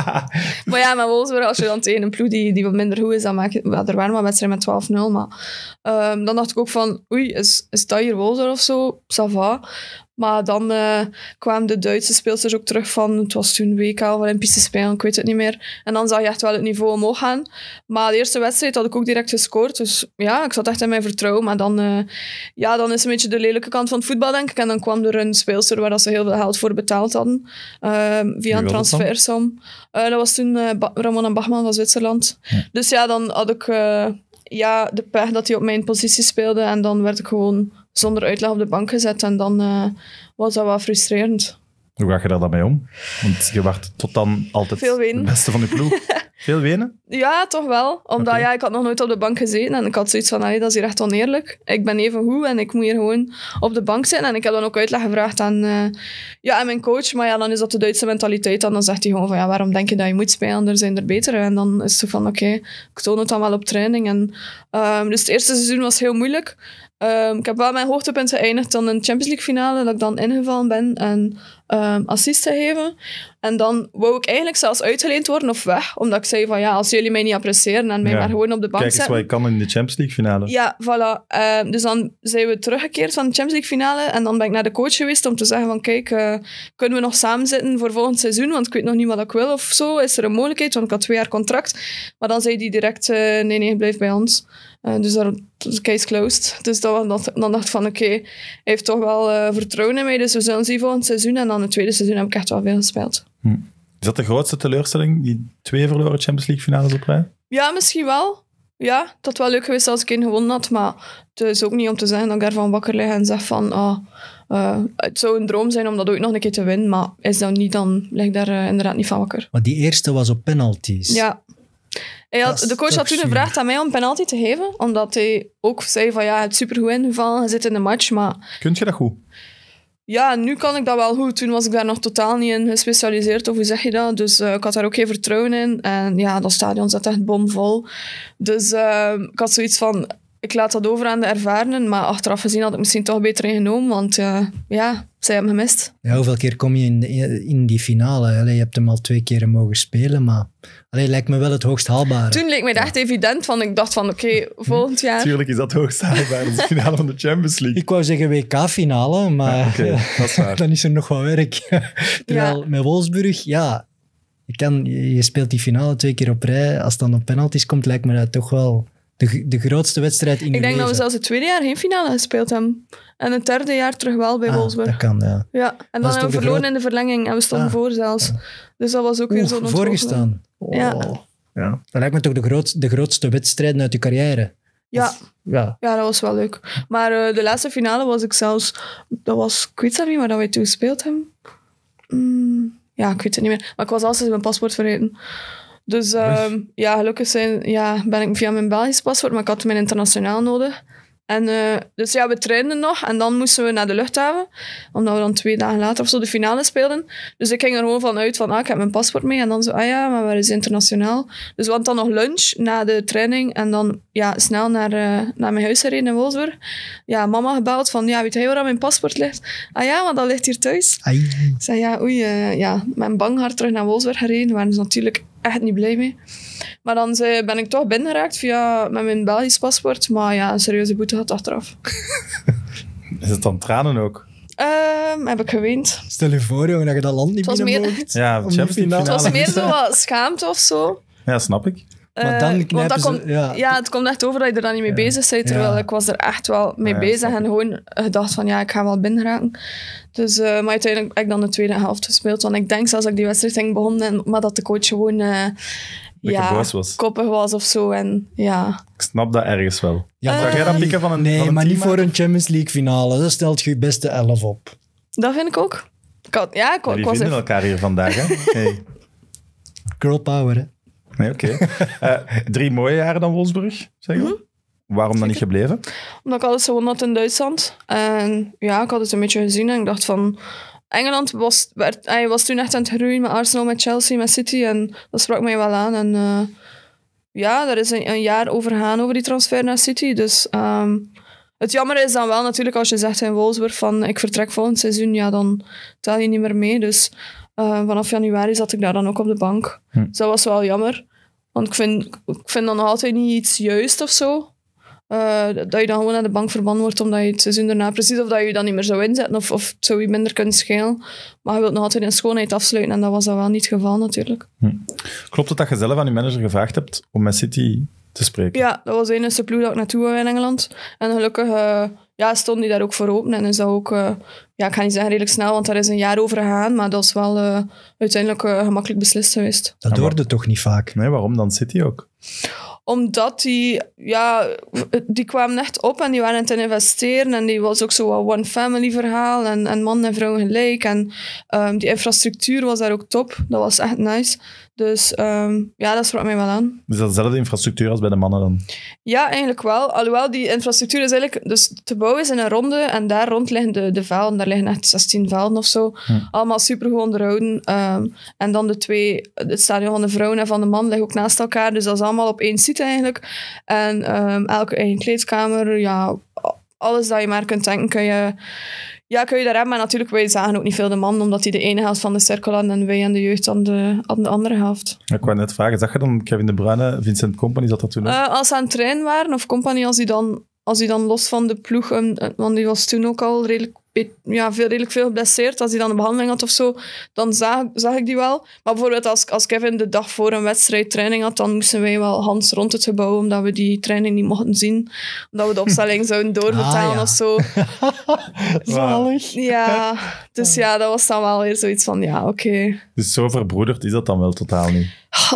[LAUGHS] maar ja, maar Wolfsburg, als je dan tegen een ploeg die, die wat minder goed is, dan maak je. er waren maar wedstrijden met 12-0. Maar ehm, dan dacht ik ook van, oei, is, is dat hier Wolfsburg of zo? Ça va. Maar dan uh, kwamen de Duitse speelsters ook terug van, het was toen WK of Olympische Spelen, ik weet het niet meer. En dan zag je echt wel het niveau omhoog gaan. Maar de eerste wedstrijd had ik ook direct gescoord. Dus ja, ik zat echt in mijn vertrouwen. Maar dan, eh, ja, dan is een beetje de lelijke kant van het voetbal, denk ik. En dan kwam er een speelster waar ze heel veel geld voor betaald hadden. Ehm, via een transfersom. Eh, dat was toen Ramon en Bachman van Zwitserland. Dus ja, dan had ik ja, de pech dat hij op mijn positie speelde. En dan werd ik gewoon zonder uitleg op de bank gezet. En dan eh, was dat wel frustrerend. Hoe ga je daar dan mee om? Want je wacht tot dan altijd de beste van de ploeg. [LAUGHS] Veel wenen? Ja, toch wel. Omdat ja, ik had nog nooit op de bank gezeten en ik had zoiets van, allee, dat is hier echt oneerlijk. Ik ben even goed en ik moet hier gewoon op de bank zijn. En ik heb dan ook uitleg gevraagd aan, eh, ja, aan mijn coach. Maar ja, dan is dat de Duitse mentaliteit. En dan zegt hij gewoon van, ja, waarom denk je dat je moet spelen? Er zijn er betere. En dan is het van, oké, ik toon het dan wel op training. En, ehm, dus het eerste seizoen was heel moeilijk. Ehm, ik heb wel mijn hoogtepunt geëindigd dan een Champions League finale, dat ik dan ingevallen ben en um, ehm, assist gegeven. En dan wou ik eigenlijk zelfs uitgeleend worden of weg, omdat ik zei van ja, als jullie mij niet appreciëren en mij maar gewoon op de bank Kijk eens wat ik kan in de Champions League finale. Ja, voilà. Ehm, dus dan zijn we teruggekeerd van de Champions League finale en dan ben ik naar de coach geweest om te zeggen van kijk, eh, kunnen we nog samen zitten voor volgend seizoen, want ik weet nog niet wat ik wil of zo. Is er een mogelijkheid, want ik had twee jaar contract. Maar dan zei die direct, uh, nee, nee, blijf bij ons. Uh, dus daar, case closed. Dus dat, dat, dan dacht ik van, oké, hij heeft toch wel eh, vertrouwen in mij, dus we zullen zien volgend seizoen. En dan het tweede seizoen heb ik echt wel veel gespeeld. Hm. Is dat de grootste teleurstelling, die twee verloren Champions League finales op rij? Ja, misschien wel. Ja, dat wel leuk geweest als ik één gewonnen had, maar het is ook niet om te zeggen dat ik daarvan wakker lig en zeg van, ah, eh, het zou een droom zijn om dat ooit nog een keer te winnen, maar is dat niet, dan lig ik daar inderdaad niet van wakker. Maar die eerste was op penalties. Ja, hij had, de coach had toen gevraagd aan mij om penalty te geven, omdat hij ook zei van ja, het is supergoed ingevallen, je zit in de match, maar... Kunt je dat goed? Ja, nu kan ik dat wel goed. Toen was ik daar nog totaal niet in gespecialiseerd, of hoe zeg je dat? Dus eh, ik had daar ook geen vertrouwen in. En ja, dat stadion zat echt bomvol. Dus eh, ik had zoiets van, ik laat dat over aan de ervarenen, maar achteraf gezien had ik misschien toch beter ingenomen, want eh, ja, zij hebben gemist. Ja, hoeveel keer kom je in, in die finale? Allee, je hebt hem al twee keer mogen spelen, maar allee, lijkt me wel het hoogst haalbare. Toen leek me dat echt evident, want ik dacht van oké, [LAUGHS] volgend jaar... Tuurlijk is dat hoogst haalbaar, de finale van de Champions League. Ik wou zeggen WK-finale, maar [LAUGHS] dat is dan is er nog wat werk. [LAUGHS] Terwijl ja. met Wolfsburg, ja, je, kan, je speelt die finale twee keer op rij. Als het dan op penalties komt, lijkt me dat toch wel de, de grootste wedstrijd in Ik denk dat we zelfs het tweede jaar geen finale gespeeld hebben. En het derde jaar terug wel bij ah, Wolfsburg. dat kan, ja. ja. en dan hebben we verloren in de verlenging en we stonden ah, voor zelfs. Dus dat was ook weer zo'n Voorgestaan. Oh. Ja. ja. Dat lijkt me toch de, groot, de grootste wedstrijd uit je carrière. Ja. ja. ja, dat was wel leuk. Maar eh, de laatste finale was ik zelfs... Dat was, ik weet het niet meer dat wij toen gespeeld hebben. Mm, ja, ik weet het niet meer. Maar ik was altijd mijn paspoort vergeten. Dus ehm, ja, gelukkig zijn, ja, ben ik via mijn Belgisch paspoort, maar ik had mijn internationaal nodig. En, eh, dus ja, we trainden nog en dan moesten we naar de luchthaven, omdat we dan twee dagen later of zo de finale speelden. Dus ik ging er gewoon van uit van, ah, ik heb mijn paspoort mee. En dan zo, ah ja, maar waar is internationaal? Dus we hadden dan nog lunch na de training en dan ja, snel naar, eh, naar mijn huis gereden in Wolfsburg. Ja, mama gebeld van, ja, weet jij waar mijn paspoort ligt? Ah ja, want dat ligt hier thuis. Ai. Ik zei, ja, oei, eh, ja, mijn banghart terug naar Wolfsburg gereden. We waren dus natuurlijk echt niet blij mee. Maar dan ben ik toch binnengeraakt via, met mijn Belgisch paspoort. Maar ja, een serieuze boete had achteraf. [LAUGHS] Is het dan tranen ook? Ehm, heb ik geweend. Stel je voor, jongen, dat je dat land niet binnen Ja, het was meer [LAUGHS] zo wat schaamte of zo. Ja, snap ik. Maar dan eh, ja. het komt echt over dat je er dan niet mee bezig bent. Terwijl ik was er echt wel mee bezig en gewoon gedacht van ja, ik ga wel binnenraken. Dus, eh, maar uiteindelijk heb ik dan de tweede helft gespeeld. Want ik denk zelfs dat ik die wedstrijd denk begonnen, maar dat de coach gewoon eh, ja, was. koppig was of zo. En ja, Ik snap dat ergens wel. maar jij dat pikken van een- Nee, maar niet voor een Champions League finale. Dan stelt je je beste elf op. dat vind ik ook. Ik ja, ik, ik vinden elkaar hier vandaag, hè? [LAUGHS] Hey. Girl power, Nee, oké. Eh, drie mooie jaren dan Wolfsburg, zeg maar. Mhm. Waarom dan niet gebleven? Omdat ik alles zo had in Duitsland. En ja, ik had het een beetje gezien en ik dacht van... Engeland was, werd, hij was toen echt aan het groeien met Arsenal, met Chelsea, met City. En dat sprak mij wel aan. En eh, ja, daar is een, jaar jaar overgaan over die transfer naar City. Dus ehm, het jammer is dan wel natuurlijk als je zegt in Wolfsburg van ik vertrek volgend seizoen, ja, dan tel je niet meer mee. Dus eh, vanaf januari zat ik daar dan ook op de bank. Hm. Dus dat was wel jammer. Want ik vind, ik vind dan nog altijd niet iets juist of zo. Eh, dat je dan gewoon aan de bank verband wordt omdat je het seizoen daarna precies of dat je dan niet meer zou inzetten of, of het zou je minder kunnen schelen. Maar je wilt nog altijd in schoonheid afsluiten en dat was dat wel niet het geval natuurlijk. Hm. Klopt het dat je zelf aan je manager gevraagd hebt om met City te spreken? Ja, dat was de enige ploeg dat ik naartoe wou in Engeland. En gelukkig eh, ja, stond hij daar ook voor open. En is dat ook, eh, ja, ik ga niet zeggen redelijk snel, want daar is een jaar over gegaan. Maar dat is wel eh, uiteindelijk eh, gemakkelijk beslist geweest. Dat hoorde toch niet vaak? Nee, waarom dan zit hij ook? Omdat die, ja, die kwamen echt op en die waren aan het investeren. En die was ook zo'n one family verhaal. En, en man en vrouw gelijk. En ehm, die infrastructuur was daar ook top. Dat was echt nice. Dus ehm, ja, dat sprak mij wel aan. Dus dat is dezelfde infrastructuur als bij de mannen dan? Ja, eigenlijk wel. Alhoewel, die infrastructuur is eigenlijk... Dus te bouwen is in een ronde en daar rond liggen de, de velden. Daar liggen echt 16 velden of zo. Hm. Allemaal supergoed onderhouden. Um, ehm, en dan de twee... Het stadion van de vrouwen en van de man liggen ook naast elkaar. Dus dat is allemaal op één site eigenlijk. En ehm, elke eigen kleedkamer, ja... Alles dat je maar kunt denken, kun je ja, kun je daar hebben, maar natuurlijk, wij zagen ook niet veel de man, omdat hij de ene helft van de cirkel had en wij aan de jeugd aan de, andere helft. Ik wou net vragen, zag je dan Kevin De Bruyne, Vincent Company, zat dat toen eh, als ze aan het waren, of Company, als hij dan, als hij dan los van de ploeg, ehm, eh, want die was toen ook al redelijk ja, veel, redelijk veel geblesseerd. Als hij dan een behandeling had of zo, dan zag, zag ik die wel. Maar bijvoorbeeld als, als Kevin de dag voor een wedstrijd training had, dan moesten wij wel Hans rond het gebouw, omdat we die training niet mochten zien. Omdat we de opstelling [LAUGHS] zouden doorbetalen ah, of zo. [LAUGHS] Zalig. Ja, dus [LAUGHS] ja, dat was dan wel weer zoiets van, ja, oké. Dus zo verbroederd is dat dan wel totaal niet? Ah,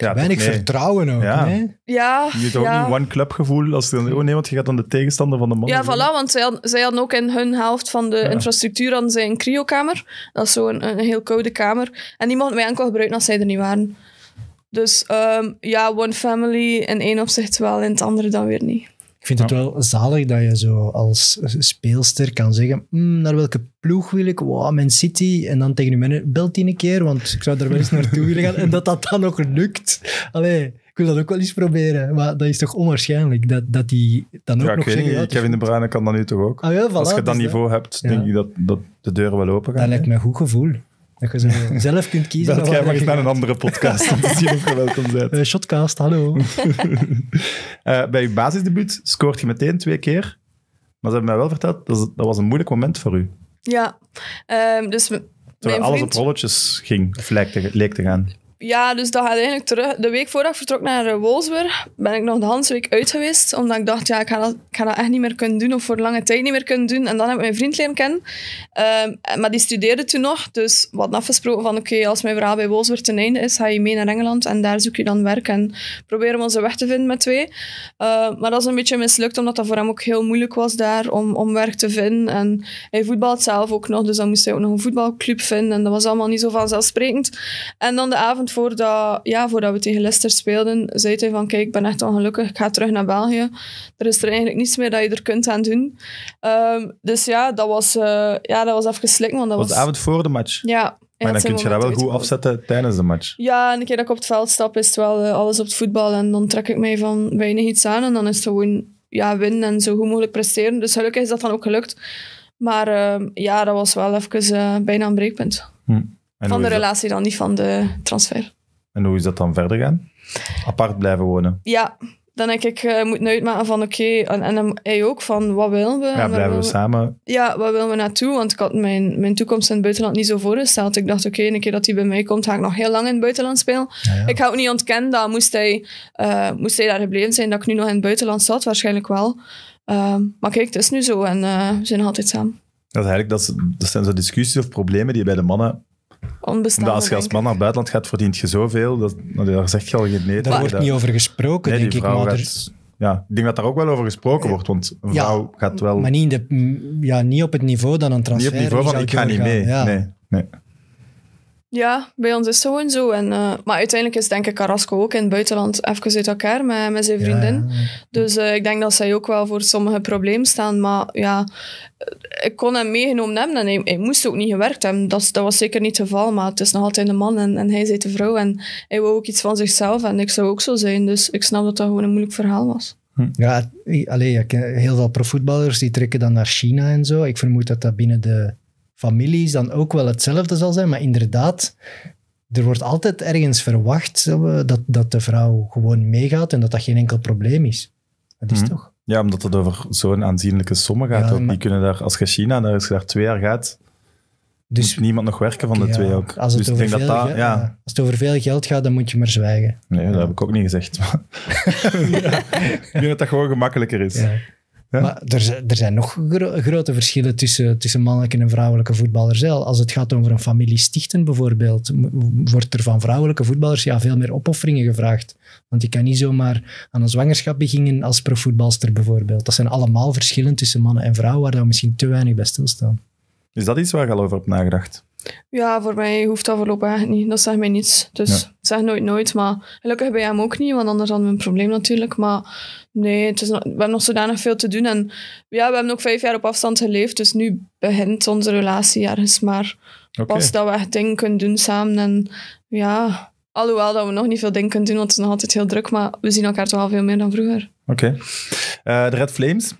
ja, weinig nee. vertrouwen ook. Ja. Ja, je hebt ook niet one-club gevoel als dan, oh nee, want je gaat dan de tegenstander van de man. Ja, voilà, want zij, zij hadden ook in hun helft van de infrastructuur aan zijn een cryokamer. Dat is zo'n een, een, heel koude kamer. En die mochten wij enkel gebruiken als zij er niet waren. Dus ehm, ja, one family in één opzicht wel, in het andere dan weer niet. Ik vind het wel zalig dat je zo als speelster kan zeggen hmm, naar welke ploeg wil ik? Wow, Man City. En dan tegen je manager, belt een keer, want ik zou daar wel eens naartoe willen gaan. En dat dat dan nog lukt. Allee, ik wil dat ook wel eens proberen. Maar dat is toch onwaarschijnlijk dat, dat die dan ook ja, nog ik weet niet, Kevin De Bruyne kan dat nu toch ook? Ah, als je dat dus niveau hebt, denk ik dat, dat de deuren wel open gaan. Dat lijkt me een goed gevoel. Dat je [LAUGHS] zelf kunt kiezen. dat jij mag naar een andere podcast om te zien of welkom [LAUGHS] eh, shotcast, hallo. [LAUGHS] Eh, bij je basisdebuut scoort je meteen twee keer. Maar ze hebben mij wel verteld, dat, dat was een moeilijk moment voor u. Ja, um, dus Terwijl alles vriend... op rolletjes ging, of leek te gaan. Ja, dus dat gaat eigenlijk terug. De week voordat ik vertrok naar eh, Wolfsburg, ben ik nog de hele week uit geweest. Omdat ik dacht, ja, ik ga, dat, ik ga dat echt niet meer kunnen doen. Of voor lange tijd niet meer kunnen doen. En dan heb ik mijn vriend leren kennen. Ehm, maar die studeerde toen nog. Dus we hadden afgesproken van, oké, als mijn verhaal bij Wolfsburg ten einde is, ga je mee naar Engeland. En daar zoek je dan werk. En proberen we onze weg te vinden met twee. Ehm, maar dat is een beetje mislukt, omdat dat voor hem ook heel moeilijk was daar om, om werk te vinden. En hij voetbalt zelf ook nog. Dus dan moest hij ook nog een voetbalclub vinden. En dat was allemaal niet zo vanzelfsprekend. En dan de avond voordat, ja, voordat we tegen Leicester speelden, zei hij van kijk, ik ben echt ongelukkig, ik ga terug naar België. Er is er eigenlijk niets meer dat je er kunt aan doen. Ehm, dus ja dat, was, eh, ja, dat was even slikken. Want dat was, de avond voor de match? Ja. Maar dan kun je dat wel goed afzetten tijdens de match. Ja, en een keer dat ik op het veld stap, is het wel eh, alles op het voetbal. En dan trek ik mij van weinig iets aan. En dan is het gewoon ja, winnen en zo goed mogelijk presteren. Dus gelukkig is dat dan ook gelukt. Maar ehm, ja, dat was wel even eh, bijna een breekpunt. Hm van de relatie dan, niet van de transfer. En hoe is dat dan verder gaan? Apart blijven wonen? Ja, dan denk ik, uh, moet uitmaken van oké, en, en hij ook, van wat willen we? Ja, blijven we, samen? Ja, waar willen we naartoe? Want ik had mijn, mijn toekomst in het buitenland niet zo voorgesteld. Ik dacht, oké, een keer dat hij bij mij komt, ga ik nog heel lang in het buitenland spelen. Ik ga ook niet ontkennen dat moest hij, eh, moest hij daar gebleven zijn, dat ik nu nog in het buitenland zat, waarschijnlijk wel. Ehm, maar kijk, het is nu zo en eh, we zijn altijd samen. Dat, is eigenlijk, dat, dat zijn zo discussies of problemen die je bij de mannen omdat als je als man naar het buitenland gaat, verdient je zoveel. Dat, nou, daar zegt je al geen nee. Daar wordt niet over gesproken, nee, denk ik. Maar gaat, ja, ik denk dat daar ook wel over gesproken eh, wordt, want een vrouw gaat wel... Maar niet, in de, ja, niet op het niveau dan een transfer. Niet op het niveau van, ik ga niet mee. Nee, nee. Ja, bij ons is het gewoon zo. En, uh, maar uiteindelijk is denk ik Carrasco ook in het buitenland even uit elkaar met, zijn vriendin. Dus eh, ik denk dat zij ook wel voor sommige problemen staan. Maar ja, eh, ik kon hem meegenomen hebben en hij, moest ook niet gewerkt hebben. Dat, dat, was zeker niet het geval, maar het is nog altijd een man en, en hij is de vrouw. En hij wou ook iets van zichzelf en ik zou ook zo zijn. Dus ik snap dat dat gewoon een moeilijk verhaal was. Hm. Ja, alleen heel veel profvoetballers die trekken dan naar China en zo. Ik vermoed dat dat binnen de families dan ook wel hetzelfde zal zijn. Maar inderdaad, er wordt altijd ergens verwacht dat, dat de vrouw gewoon meegaat en dat dat geen enkel probleem is. Dat is mhm. toch? Ja, omdat het over zo'n aanzienlijke sommen gaat. Die kunnen daar, als je China, daar, als je daar twee jaar gaat, dus moet niemand nog werken van de twee ook. Als het, dus over veel, dat ja. als het over veel geld gaat, dan moet je maar zwijgen. Nee, dat heb ik ook niet gezegd. [LAUGHS] [LAUGHS] ik denk dat dat gewoon gemakkelijker is. Maar er, er, zijn nog grote verschillen tussen, tussen mannelijke en vrouwelijke voetballers. Als het gaat over een familie stichten bijvoorbeeld, wordt er van vrouwelijke voetballers ja, veel meer opofferingen gevraagd. Want je kan niet zomaar aan een zwangerschap beginnen als profvoetbalster bijvoorbeeld. Dat zijn allemaal verschillen tussen mannen en vrouwen waar we misschien te weinig bij stilstaan. Is dat iets waar je al over hebt nagedacht? Ja, voor mij hoeft dat voorlopig eigenlijk niet. Dat zegt mij niets. Dus ja. zeg nooit nooit. Maar gelukkig bij hem ook niet, want anders hadden we een probleem natuurlijk. Maar Nee, het is we hebben nog zodanig veel te doen. En ja, we hebben ook vijf jaar op afstand geleefd. Dus nu begint onze relatie ergens maar. Pas dat we echt dingen kunnen doen samen. En ja, alhoewel dat we nog niet veel dingen kunnen doen, want het is nog altijd heel druk. Maar we zien elkaar toch al veel meer dan vroeger. Oké. Eh, de Red Flames. Je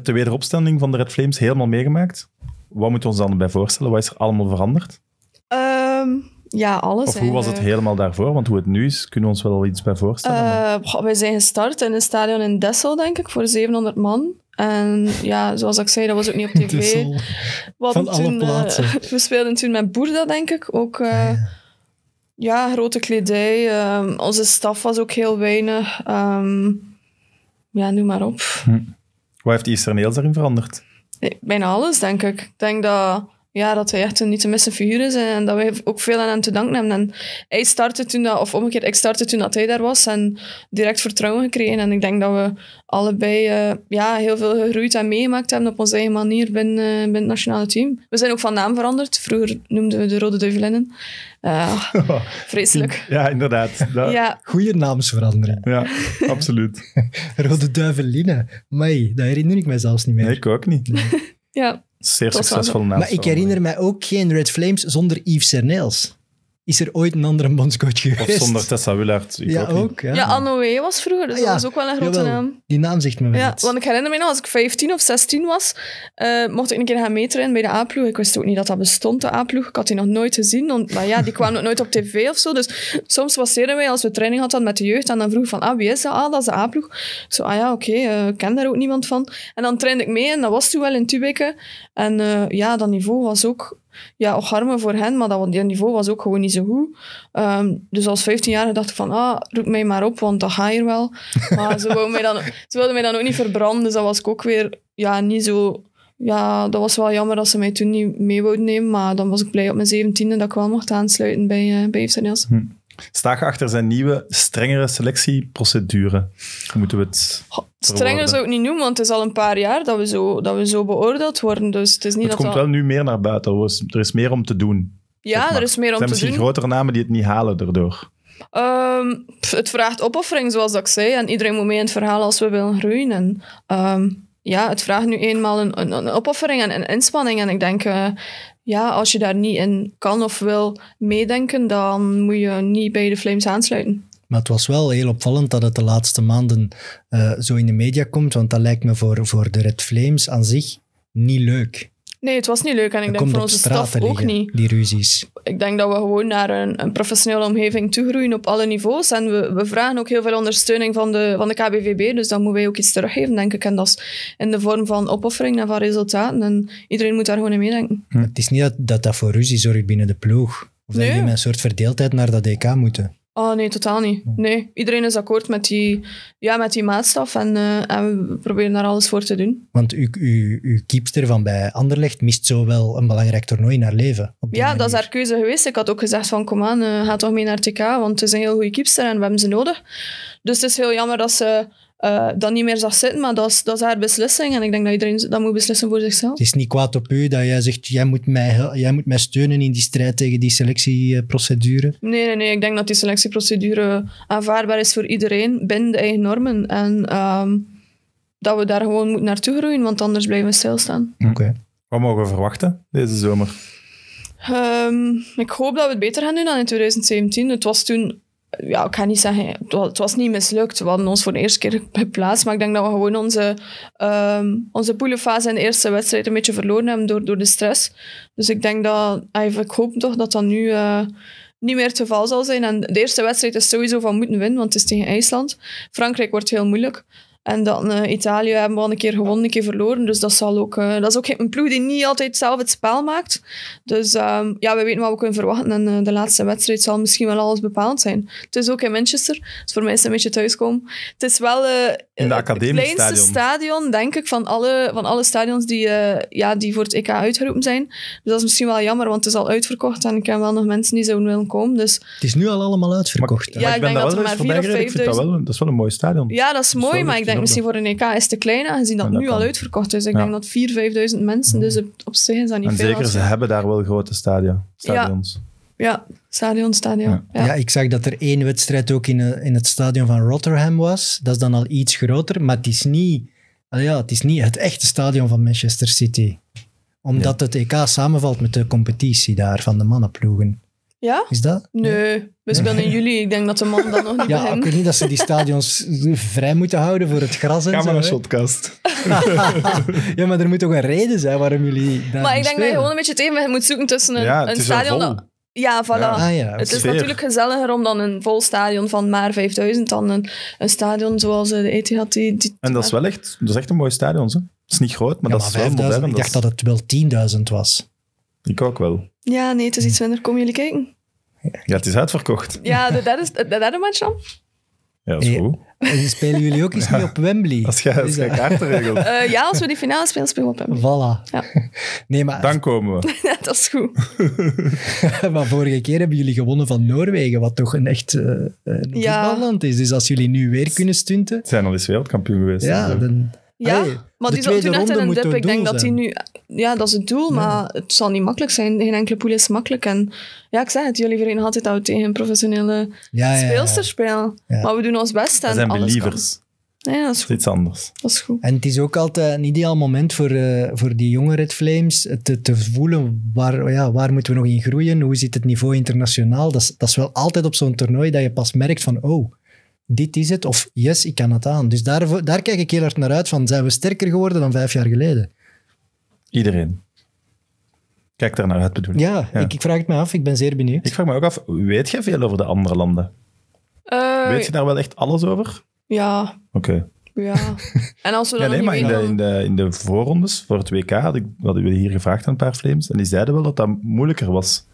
hebt de wederopstanding van de Red Flames helemaal meegemaakt. Wat moeten we ons dan bij voorstellen? Wat is er allemaal veranderd? Ehm, ja, alles. Of hoe was het helemaal daarvoor? Want hoe het nu is, kunnen we ons wel iets bij voorstellen. Uh, eh, we zijn gestart in een stadion in Dessel, denk ik, voor 700 man. En ja, zoals ik zei, dat was ook niet op [LAUGHS] tv. Van alle eh, plaatsen. [LAUGHS] we speelden toen met Boerda, denk ik. Ook eh, ah, ja, grote kledij. Ehm, onze staf was ook heel weinig. Ehm, ja, noem maar op. Hm. Wat heeft Easter Nails daarin veranderd? Bijna alles, denk ik. Ik denk dat ja, dat hij echt een niet te missen figuur is en dat wij ook veel aan hem te danken hebben. En hij startte toen, dat, of omgekeerd, ik startte toen dat hij daar was en direct vertrouwen gekregen. En ik denk dat we allebei eh, ja, heel veel gegroeid en meegemaakt hebben op onze eigen manier binnen, eh, binnen het nationale team. We zijn ook van naam veranderd. Vroeger noemden we de Rode Duivelinnen. Eh, [LAUGHS] vreselijk. Ja, inderdaad. Dat... Ja. Goeie naamsverandering. Ja, absoluut. [LAUGHS] Rode Duivelinnen. Mei, dat herinner ik mij zelfs niet meer. Nee, ik ook niet. [LAUGHS] ja. Zeer succesvol naam. Maar ik herinner mij ook geen Red Flames zonder Yves Cernels is er ooit een andere bondscoach geweest? Of zonder Tessa Willard. Ik ja, ook. ja, ja was vroeger, dus ah, ja. dat was ook wel een grote naam. Die naam zegt me wel ja, Want ik herinner me nog, als ik 15 of 16 was, eh, mocht ik een keer gaan meetrainen bij de A-ploeg. Ik wist ook niet dat dat bestond, de A-ploeg. Ik had die nog nooit gezien, want, maar ja, die kwamen ook nooit op tv of zo. Dus soms passeren wij, als we training hadden met de jeugd, en dan vroeg ik van, ah, wie is dat? Ah, dat is de A-ploeg. Zo, ah ja, oké, eh, ken daar ook niemand van. En dan trainde ik mee, en dat was toen wel in Tubeke. En eh, ja, dat niveau was ook ja, ook voor hen, maar dat, dat niveau was ook gewoon niet zo goed. Ehm, dus als 15-jarige dacht ik van, ah, roep mij maar op, want dat ga je wel. [LAUGHS] Maar ze wilden, mij dan, ze dan ook niet verbranden, dus dat was ik ook weer ja, niet zo... Ja, dat was wel jammer dat ze mij toen niet mee wilden nemen, maar dan was ik blij op mijn 17e dat ik wel mocht aansluiten bij, uh, bij hm. Staag achter zijn nieuwe, strengere selectieprocedure? moeten we het Strenger zou ik niet noemen, want het is al een paar jaar dat we zo, dat we zo beoordeeld worden. Dus het is niet dat komt wel nu meer naar buiten. Er is meer om te doen. Ja, er is meer om te doen. Er zijn misschien grotere namen die het niet halen daardoor. Ehm, het vraagt opoffering, zoals ik zei. En iedereen moet mee in het verhaal als we willen groeien. En, ehm, ja, het vraagt nu eenmaal een, een, een opoffering en een inspanning. En ik denk, eh, ja, als je daar niet in kan of wil meedenken, dan moet je niet bij de Flames aansluiten. Maar het was wel heel opvallend dat het de laatste maanden eh, zo in de media komt, want dat lijkt me voor, voor de Red Flames aan zich niet leuk. Nee, het was niet leuk en ik denk voor onze staf ook niet. Die ruzies. Ik denk dat we gewoon naar een, een professionele omgeving toegroeien op alle niveaus. En we, we, vragen ook heel veel ondersteuning van de, van de KBVB. Dus dan moeten wij ook iets teruggeven, denk ik. En dat is in de vorm van opoffering en van resultaten. En iedereen moet daar gewoon in meedenken. Het is niet dat, dat, voor ruzie zorgt binnen de ploeg. Of dat je met een soort verdeeldheid naar dat DK e moeten. Oh nee, totaal niet. Nee, iedereen is akkoord met die, ja, met die maatstaf en, eh, we proberen daar alles voor te doen. Want uw, uw, uw keepster van bij Anderlecht mist zo wel een belangrijk toernooi naar leven. ja, dat is haar keuze geweest. Ik had ook gezegd van kom aan, eh, ga toch mee naar TK, want het is een heel goede keepster en we hebben ze nodig. Dus het is heel jammer dat ze uh, eh, dat niet meer zag zitten. Maar dat is, dat is haar beslissing en ik denk dat iedereen dat moet beslissen voor zichzelf. Het is niet kwaad op u dat jij zegt, jij moet mij, jij moet mij steunen in die strijd tegen die selectieprocedure. Nee, nee, nee. Ik denk dat die selectieprocedure aanvaardbaar is voor iedereen binnen de eigen normen. En ehm, dat we daar gewoon moeten naartoe groeien, want anders blijven we stilstaan. Oké. Wat mogen we verwachten deze zomer? Ehm, ik hoop dat we het beter gaan doen dan in 2017. Het was toen ja, ik ga niet zeggen, het was, het niet mislukt. We hadden ons voor de eerste keer geplaatst, [LAUGHS] maar ik denk dat we gewoon onze, ehm, onze poelenfase in de eerste wedstrijd een beetje verloren hebben door, door de stress. Dus ik denk dat, ah, ik hoop toch dat dat nu eh, niet meer het geval zal zijn. En de eerste wedstrijd is sowieso van moeten winnen, want het is tegen IJsland. Frankrijk wordt heel moeilijk. En dan eh, Italië hebben we al een keer gewonnen, een keer verloren. Dus dat, zal ook, eh, dat is ook een ploeg die niet altijd zelf het spel maakt. Dus ehm, ja, we weten wat we kunnen verwachten. En eh, de laatste wedstrijd zal misschien wel alles bepaald zijn. Het is ook in Manchester. Dus voor mij is het een beetje thuiskomen. Het is wel in de het kleinste stadion. denk ik, van alle, van alle stadions die, ja, die voor het EK uitgeroepen zijn. Dus dat is misschien wel jammer, want het is al uitverkocht. En ik ken wel nog mensen die zouden willen komen. Dus... Het is nu al allemaal uitverkocht. Maar, ja, ik, ben daar wel eens voorbij dat is wel een mooi stadion. Ja, dat is, dat is mooi, maar ik denk denk misschien voor een EK is te klein, aangezien dat, dat nu al uitverkocht is. Ik denk dat 4.000, 5.000 mensen, dus mm. op zich is dat niet veel. zeker, ze hebben daar wel grote stadia, stadions. Ja, stadion, stadion. Ja. Ja. ik zag dat er één wedstrijd ook in, eh, in het stadion van Rotterdam was. Dat is dan al iets groter, maar het is niet, ja, het, is niet het echte stadion van Manchester City. Omdat het EK samenvalt met de competitie daar van de mannenploegen. Ja? Is dat? Nee, we spelen in juli. Ik denk dat de man dan nog niet Ja, ik weet niet dat ze die stadions vrij moeten houden voor het gras en Ga zo. maar een Shotcast. [LAUGHS] ja, maar er moet toch een reden zijn waarom jullie Maar ik denk dat je gewoon een beetje tegen. moet zoeken tussen een, een stadion... ja, Ja. het is ah, natuurlijk gezelliger om dan een vol stadion van maar 5000 dan een, een stadion zoals eh, de Etihad. Die, die- En dat is wel echt, dat is echt een mooi stadion. Zo. Het is niet groot, maar dat is wel modern. ik dacht dat het wel 10.000 was. Ik ook wel. Ja, nee, het is iets minder. Komen jullie kijken? Ja, het is uitverkocht. Ja, de derde, de derde match dan? Ja, dat is goed. En spelen jullie ook eens [LAUGHS] mee op Wembley? Als jij, als kaarten regelt. [LAUGHS] Eh, ja, als we die finale spelen, spelen we op Wembley. Voilà. Ja. [LAUGHS] Nee, maar... Dan komen we. dat is goed. maar vorige keer hebben jullie gewonnen van Noorwegen, wat toch een echt uh, eh, een eh, ja. is. Dus als jullie nu weer kunnen stunten... Zijn al eens wereldkampioen geweest. Ja, dus, dan ja, maar die zal, toen had een dip. Ik denk dat hij nu... Ja, dat is het doel, maar het zal niet makkelijk zijn. Geen enkele pool is makkelijk. En ja, ik zeg het, jullie verenigen altijd dat we tegen professionele ja, spelen. Maar we doen ons best en We zijn believers. Ja, dat is goed. iets anders. Dat is goed. En het is ook altijd een ideaal moment voor, eh, voor die jonge Red Flames eh, te, te voelen waar, ja, waar moeten we nog in groeien, hoe zit het niveau internationaal. Dat is, dat is wel altijd op zo'n toernooi dat je pas merkt van, oh, dit is het, of yes, ik kan het aan. Dus daar daar kijk ik heel hard naar uit, van zijn we sterker geworden dan vijf jaar geleden? Iedereen. Kijk daar naar uit, bedoel ik. Ja, Ik, ik, vraag het me af, ik ben zeer benieuwd. Ik vraag me ook af, weet jij veel over de andere landen? Eh, weet je daar wel echt alles over? Ja. Oké. Ja. En als we dan ja, nee, maar in de, in, de, in de voorrondes voor het WK hadden we hier gevraagd aan een paar flames en die zeiden wel dat dat moeilijker was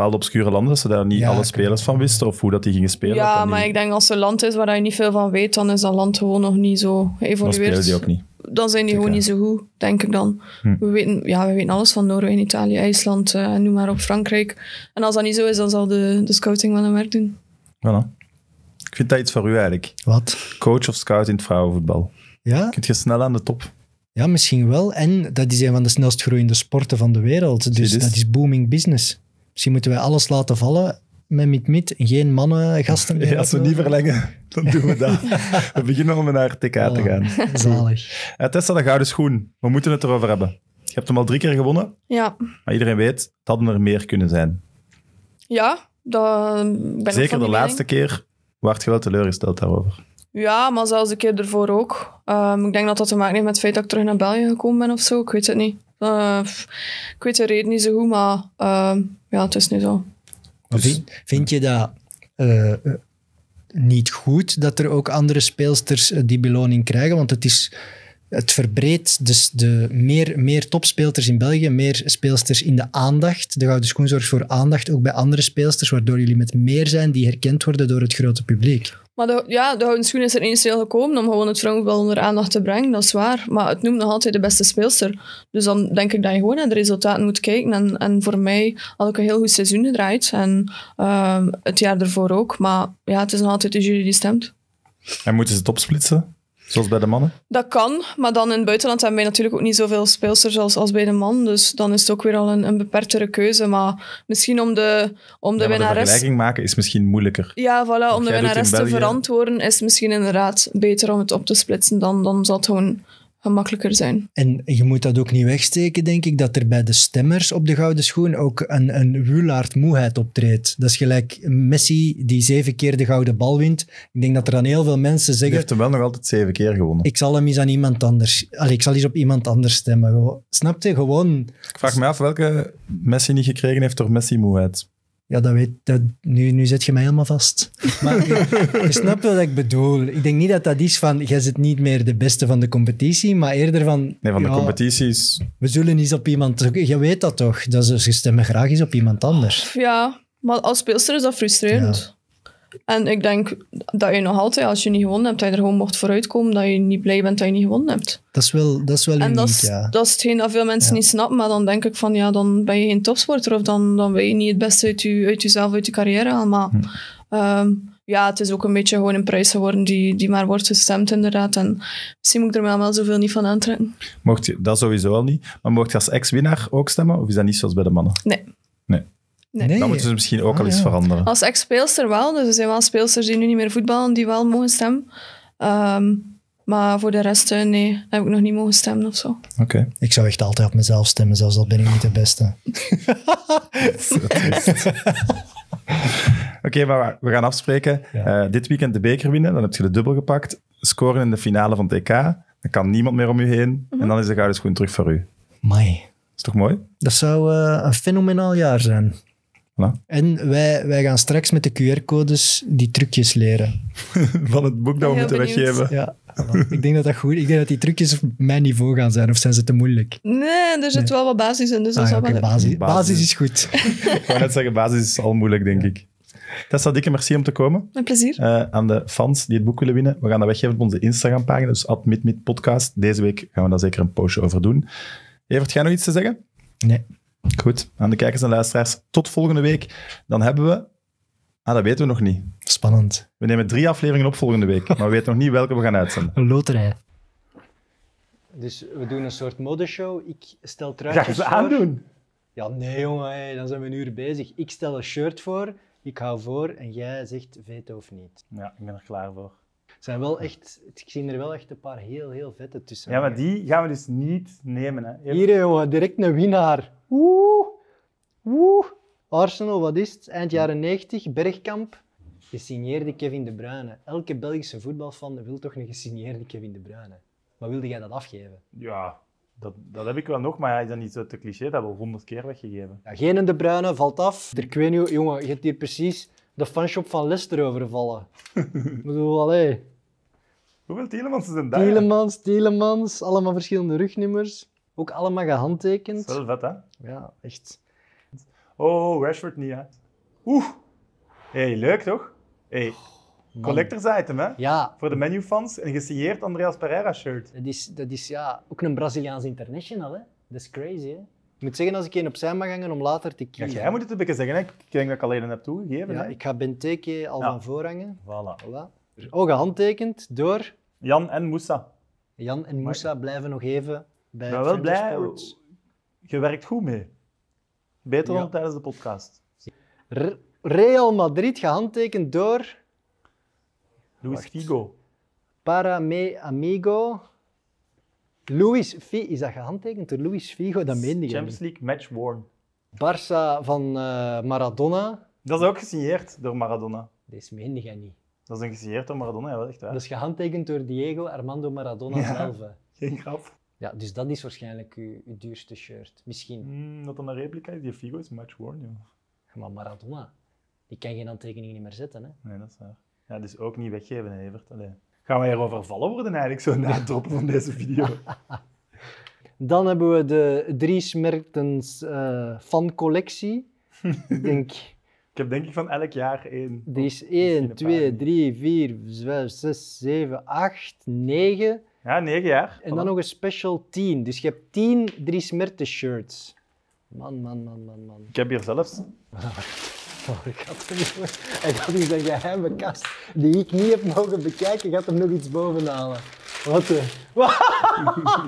bepaalde obscure landen, dat ze daar niet alle spelers van wisten of hoe dat die gingen spelen. Ja, maar ik denk als er een land is waar je niet veel van weet, dan is dat land gewoon nog niet zo geëvolueerd. Dan Dan zijn die gewoon niet zo goed, denk ik dan. Hm. We, weten, ja, we weten alles van Noorwegen, Italië, IJsland, uh, noem maar op, Frankrijk. En als dat niet zo is, dan zal de, de scouting wel een werk doen. Voilà. Ik vind dat iets voor u eigenlijk. Wat? Coach of scout in het vrouwenvoetbal. Ja? Kunt je snel aan de top. Ja, misschien wel. En dat is een van de snelst groeiende sporten van de wereld. Dus dat is booming business. Misschien dus moeten wij alles laten vallen met mit geen mannen gasten Ja, als we niet verlengen, dan doen we dat. [LAUGHS] we beginnen om naar TK te gaan. Zalig. Tessa, de gouden schoen. We moeten het erover hebben. Je hebt hem al drie keer gewonnen. Ja. Maar iedereen weet, het hadden er meer kunnen zijn. Ja, dan ben Zeker de laatste keer werd je wel teleurgesteld daarover. Ja, maar zelfs de keer ervoor ook. Ehm, ik denk dat dat te maken heeft met het feit dat ik terug naar België gekomen ben of zo. Ik weet het niet. Eh, ik weet de reden niet zo goed, maar... Ehm, ja, het is nu zo. Dus vind, je dat eh, eh, niet goed dat er ook andere speelsters eh, die beloning krijgen? Want het is het verbreedt dus de meer, meer topspeelsters in België, meer speelsters in de aandacht. De Gouden Schoen zorgt voor aandacht ook bij andere speelsters, waardoor jullie met meer zijn die herkend worden door het grote publiek. Maar de, ja, de houten Schoen is er heel gekomen om gewoon het wel onder aandacht te brengen, dat is waar. Maar het noemt nog altijd de beste speelster. Dus dan denk ik dat je gewoon naar de resultaten moet kijken. En, en voor mij had ik een heel goed seizoen gedraaid. En ehm, het jaar ervoor ook. Maar ja, het is nog altijd de jury die stemt. En moeten ze het opsplitsen? Zoals bij de mannen? Dat kan, maar dan in het buitenland hebben wij natuurlijk ook niet zoveel speelsters als, als bij de man. Dus dan is het ook weer al een, een beperktere keuze. Maar misschien om de, om de winnares... De vergelijking maken is misschien moeilijker. Ja, voilà. om de winnares te verantwoorden is misschien inderdaad beter om het op te splitsen. Dan, dan zal het gewoon gemakkelijker zijn. En je moet dat ook niet wegsteken, denk ik, dat er bij de stemmers op de Gouden Schoen ook een, een moeheid optreedt. Dat is gelijk Messi die zeven keer de Gouden Bal wint. Ik denk dat er dan heel veel mensen zeggen... Hij heeft hem wel nog altijd zeven keer gewonnen. Ik zal hem eens aan iemand anders... Allee, ik zal eens op iemand anders stemmen. Snap je? Gewoon... Ik vraag me af welke Messi niet gekregen heeft door Messi-moeheid. Ja, dat weet, dat, nu, nu zet je mij helemaal vast. Maar je, snapt wat ik bedoel. Ik denk niet dat dat is van, jij zit niet meer de beste van de competitie, maar eerder van... Nee, van de competities... We zullen niet op iemand... Je weet dat toch? Dat ze, ze stemmen graag eens op iemand anders. Ja, maar als speelster is dat frustrerend. Ja. En ik denk dat je nog altijd, als je niet gewonnen hebt, dat je er gewoon mocht vooruitkomen dat je niet blij bent dat je niet gewonnen hebt. Dat is wel, dat is wel en dat is, ja. dat hetgeen dat veel mensen niet snappen, maar dan denk ik van, ja, dan ben je geen topsporter of dan, dan weet je niet het beste uit, je, uit jezelf, uit je carrière al. Maar hm. ehm, ja, het is ook een beetje gewoon een prijs geworden die, die maar wordt gestemd inderdaad. En misschien moet ik er wel zoveel niet van aantrekken. Mocht je, dat sowieso al niet. Maar mocht je als ex-winnaar ook stemmen, of is dat niet zoals bij de mannen? Nee. Nee. Dan moeten ze misschien ook al ah, eens veranderen. Als ex-speelster wel. Dus er zijn wel speelsters die nu niet meer voetballen, die wel mogen stemmen. Ehm, maar voor de rest, eh, nee, heb ik nog niet mogen stemmen of zo. Oké. Ik zou echt altijd op mezelf stemmen, zelfs al ben ik niet de beste. [LAUGHS] Oké, maar we gaan afspreken. Eh, dit weekend de beker winnen, dan heb je de dubbel gepakt. Scoren in de finale van TK, dan kan niemand meer om u heen. En dan is de gouden schoen terug voor u. Mai. Is toch mooi? Dat zou eh, een fenomenaal jaar zijn. En wij, wij gaan straks met de QR-codes die trucjes leren. [LAUGHS] Van het boek dat we moeten weggeven. Ja, ik denk dat dat goed Ik denk dat die trucjes op mijn niveau gaan zijn, of zijn ze te moeilijk? Nee, er zit wel wat basis in. Dus dat ja, ah, basis, basis. is goed. [LAUGHS] ik wou net zeggen, basis is al moeilijk, denk ik. Tessa, dikke merci om te komen. Met plezier. Uh, aan de fans die het boek willen winnen. We gaan dat weggeven op onze Instagram-pagina, dus @midmidpodcast. Deze week gaan we daar zeker een postje over doen. Evert, jij nog iets te zeggen? Nee. Goed, aan de kijkers en luisteraars, tot volgende week. Dan hebben we... Ah, dat weten we nog niet. Spannend. We nemen drie afleveringen op volgende week, maar we weten nog niet welke we gaan uitzenden. [LAUGHS] Een loterij. Dus we doen een soort modeshow. Ik stel truitjes Ga je ze aan aandoen? Ja, nee jongen, dan zijn we een uur bezig. Ik stel een shirt voor, ik hou voor en jij zegt veto of niet. Ja, ik ben er klaar voor. Zijn wel echt, ik zie er wel echt een paar heel, heel vette tussen. Ja, maar die gaan we dus niet nemen. Hè. Hier jongen, direct een winnaar. Oeh, oeh. Arsenal, wat is het? Eind jaren 90, Bergkamp. Gesigneerde Kevin De Bruyne. Elke Belgische voetbalfan wil toch een gesigneerde Kevin De Bruyne. Maar wilde jij dat afgeven? Ja, dat, dat heb ik wel nog, maar hij is dan niet zo te cliché? Dat hebben we honderd keer weggegeven. Ja, geen De Bruyne, valt af. Ik weet niet, jongen, je hebt hier precies de fanshop van Leicester overvallen. ik bedoel, allee. Hoeveel Tielemans zijn daar? Tielemans, Tielemans, allemaal verschillende rugnummers. Ook allemaal gehandtekend. Dat vet, hè? Ja, echt. Oh, Rashford niet, hè? Oeh. hey, leuk toch? hey, oh, collectors item, hè? Ja. Voor de menu-fans, een gesigneerd Andreas Pereira-shirt. Dat is, dat is ja, ook een Braziliaans international, hè? Dat is crazy, hè? Ik moet zeggen, als ik één opzij mag hangen om later te kiezen. jij moet het een beetje zeggen. Hè? Ik denk dat ik alleen heb toegegeven. Ja, ik ga Benteke al van voorhangen. Voilà. voilà. Oh, gehandtekend door... Jan en Moussa. Jan en Moussa blijven nog even bij ben wel blij. Je werkt goed mee. Beter dan tijdens de podcast. Real Madrid gehandtekend door. Luis Figo. Para me amigo. Luis Figo. Is dat gehandtekend door Luis Figo? Dat meen je. Champions League match worn. Barça van eh, Maradona. Dat is ook gesigneerd door Maradona. Dat is meen jij niet. Dat is een gesigneerd door Maradona, ja, wel echt waar. Dat is gehandtekend door Diego Armando Maradona zelf. Geen grap. Ja, dus dat is waarschijnlijk uw, uw duurste shirt. Misschien. Mm, dat dan een replica is, die Figo is much worn, joh. Maar Maradona, die kan geen aantekeningen meer zetten, hè? Nee, dat is waar. Ja, dus ook niet weggeven, hevert Allee. Gaan we hierover vallen worden eigenlijk, zo na het droppen van deze video? [LAUGHS] dan hebben we de drie Mertens uh, eh, fancollectie. [LAUGHS] Ik denk... Ik heb denk ik van elk jaar één. Er is één, twee, drie, vier, vijf, zes, zeven, acht, negen... Ja, negen jaar. En dan nog een special team. Dus je hebt 10 drie Smerte shirts. Man, man, man, man, man. Ik heb hier zelfs. En dat is een geheime kast die ik niet heb mogen bekijken. Gaat hem nog iets bovenhalen. Wat de... Eh?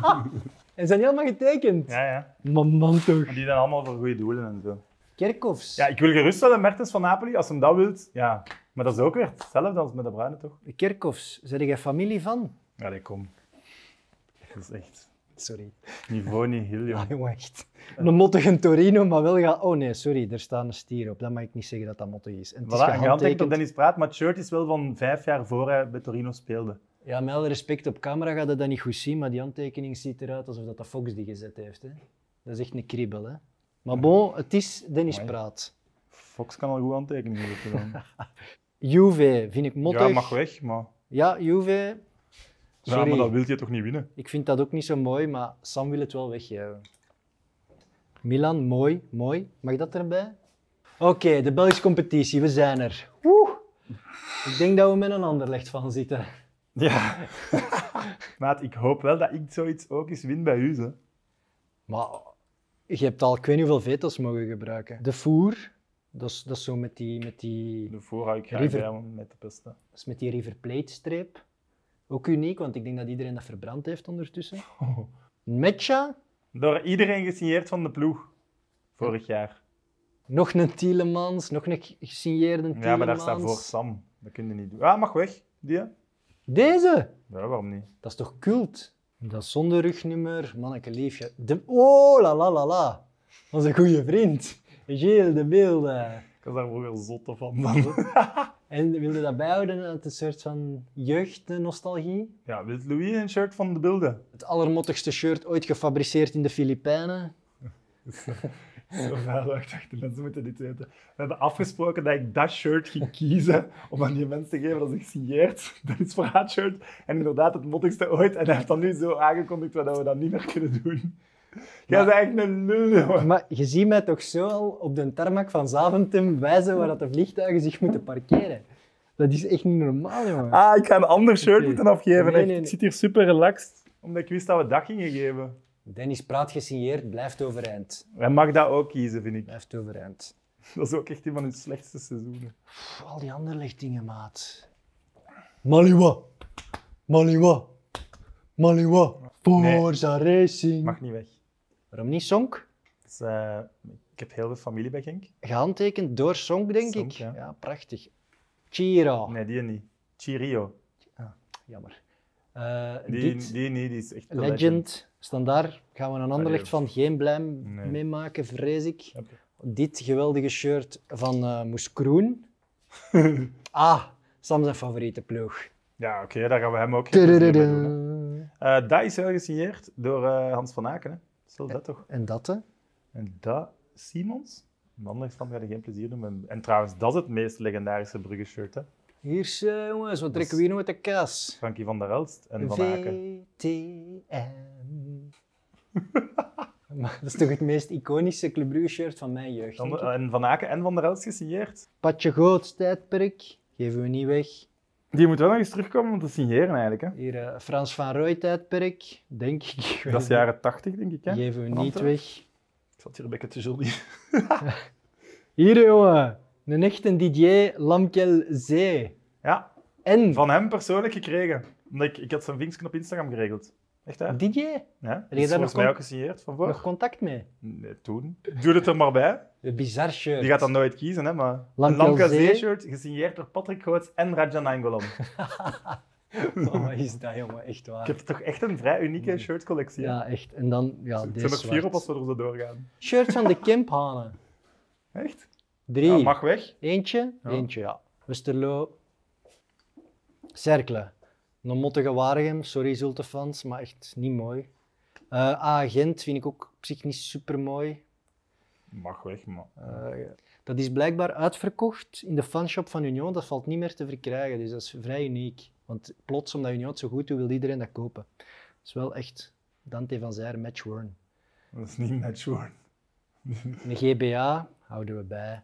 [LAUGHS] en zijn die allemaal getekend? Ja, ja. Man, man toch. die zijn allemaal voor goede doelen en zo. Kerkhoffs. Ja, ik wil geruststellen, Mertens van Napoli, als hem dat wilt. Ja, maar dat is ook weer hetzelfde als met de Bruine, toch? Kerkhoffs, zijn jij familie van? Ja, ik kom. [LAUGHS] Dat is echt... Sorry. Niveau niet heel, jong. [LAUGHS] echt. Een mottige Torino, maar wel ga... Oh nee, sorry, er staan een stier op. Dan mag ik niet zeggen dat dat mottig is. En het voilà, door Dennis Praat, maar het shirt is wel van vijf jaar voor hij bij Torino speelde. Ja, met alle respect, op camera gaat dat niet goed zien, maar die handtekening ziet eruit alsof dat, Fox die gezet heeft. Hè. Dat is echt een kribbel, hè. Maar bon, het is Dennis Praat. Fox kan al goed handtekeningen zetten [LAUGHS] Juve vind ik mottig. Ja, mag weg, maar... Ja, Juve, Sorry. maar dat wil je toch niet winnen? Ik vind dat ook niet zo mooi, maar Sam wil het wel weggeven. Milan, mooi, mooi. Mag dat erbij? Oké, de Belgische competitie, we zijn er. Woe! Ik denk dat we met een ander licht van zitten. Ja. [LAUGHS] Maar ik hoop wel dat ik zoiets ook eens win bij u. Maar je hebt al ik weet niet hoeveel vetels mogen gebruiken. De voer, dat is, dat zo met die... Met die de voer hou ik graag river... met de pesten. Dat is met die River Plate streep. Ook uniek, want ik denk dat iedereen dat verbrand heeft ondertussen. Oh. Metja. Door iedereen gesigneerd van de ploeg. Vorig jaar. Nog een Tielemans, nog een gesigneerde Tielemans. Ja, maar daar staat voor Sam. Dat kun je niet doen. Ah, mag weg. Die. Deze? Ja, waarom niet? Dat is toch cult? Dat zonder rugnummer, manneke liefje. De... Oh, la la la la. Dat een goede vriend. Geel de beelden. Ik was daar wel zotte van. [LAUGHS] En wilde dat bijhouden uit een soort van jeugdnostalgie? Ja, wilt Louis een shirt van de beelden? Het allermottigste shirt ooit gefabriceerd in de Filipijnen. [LAUGHS] Zo vuil wacht, mensen moeten dit weten. We hebben afgesproken dat ik dat shirt ging kiezen om aan die mensen te geven als ik signeert. [LAUGHS] Dat is voor haar shirt. En inderdaad het mottigste ooit. En hij heeft dan nu zo aangekondigd dat we dat niet meer kunnen doen. Jij bent eigenlijk een lul, Maar je ziet mij toch zo al op de tarmac van Zaventem wijzen waar dat de vliegtuigen zich moeten parkeren. Dat is echt niet normaal, jongen. Ah, ik ga een ander shirt moeten afgeven. Ik zit hier super relaxed, omdat ik wist dat we dag gingen geven. Dennis Praat gesigneerd, blijft overeind. Hij mag dat ook kiezen, vind ik. Blijft overeind. Dat is ook echt een van hun slechtste seizoenen. al die andere lichtingen, maat. Maliwa. Maliwa. Maliwa. Forza Racing. Mag niet weg. Waarom niet Sonk? Eh, ik heb heel veel familie bij Genk. Gehandtekend door Sonk, denk ik. Ja. prachtig. Chiro. Nee, die niet. Chirio. Ah, jammer. Eh, die, dit, die niet, die is echt legend. legend. Standaard gaan we een ander licht van geen blij nee. meemaken, vrees ik. Dit geweldige shirt van uh, Moes [LAUGHS] ah, Sam zijn favoriete ploeg. Ja, oké, daar gaan we hem ook. in uh, dat is wel gesigneerd door Hans van Aken. Stel dat toch? En dat, hè? En dat, Simons? Een stand ga je geen plezier doen. En trouwens, dat is het meest legendarische Brugge-shirt, hè? Hier, jongens, wat trekken we hier met de kas? Frankie van der Elst en Van Aken. VTM. [LAUGHS] Maar dat is toch het meest iconische Club Brugge shirt van mijn jeugd. En Van Aken en Van der Elst gesigneerd. Patje tijd, tijdperk, geven we niet weg. Die moet wel nog eens terugkomen om te signeren eigenlijk. Hè? Hier, eh, Frans van Rooij tijdperk, denk ik. [LAUGHS] Dat is jaren 80, denk ik. Hè? Geven we niet weg. Ik zat hier een beetje te die. [LAUGHS] hier, jongen. Een echte Didier Lamkel Zee. Ja. En? Van hem persoonlijk gekregen. Omdat ik, ik had zijn vinksknop op Instagram geregeld. Echt hè? DJ? Ja, dus volgens nog mij ook gesigneerd van voor. Nog contact mee? Nee, toen. Doe het er maar bij. De bizar shirt. Die gaat dan nooit kiezen, hè, maar... Lamka shirt gesigneerd door Patrick Goots en Rajan Angolam. [LAUGHS] oh, wat is dat, jongen? Echt waar. Je hebt toch echt een vrij unieke nee. shirtcollectie. Ja, echt. En dan, ja, deze Er zijn vier op als we er zo doorgaan. Shirts van de [LAUGHS] halen. Echt? Drie. mag weg. Eentje? Eentje, ja. Westerlo. Cerkelen. Een mottige Waregem, sorry Zulte-fans, maar echt niet mooi. Uh, eh, agent vind ik ook op zich niet super mooi. Mag weg, maar. ja. Eh. Eh, dat is blijkbaar uitverkocht in de fanshop van Union. Dat valt niet meer te verkrijgen, dus dat is vrij uniek. Want plots, omdat Union het zo goed doet, wil iedereen dat kopen. Dat is wel echt Dante van Zijer, match worn. Dat is niet match worn. [LAUGHS] Een GBA houden we bij.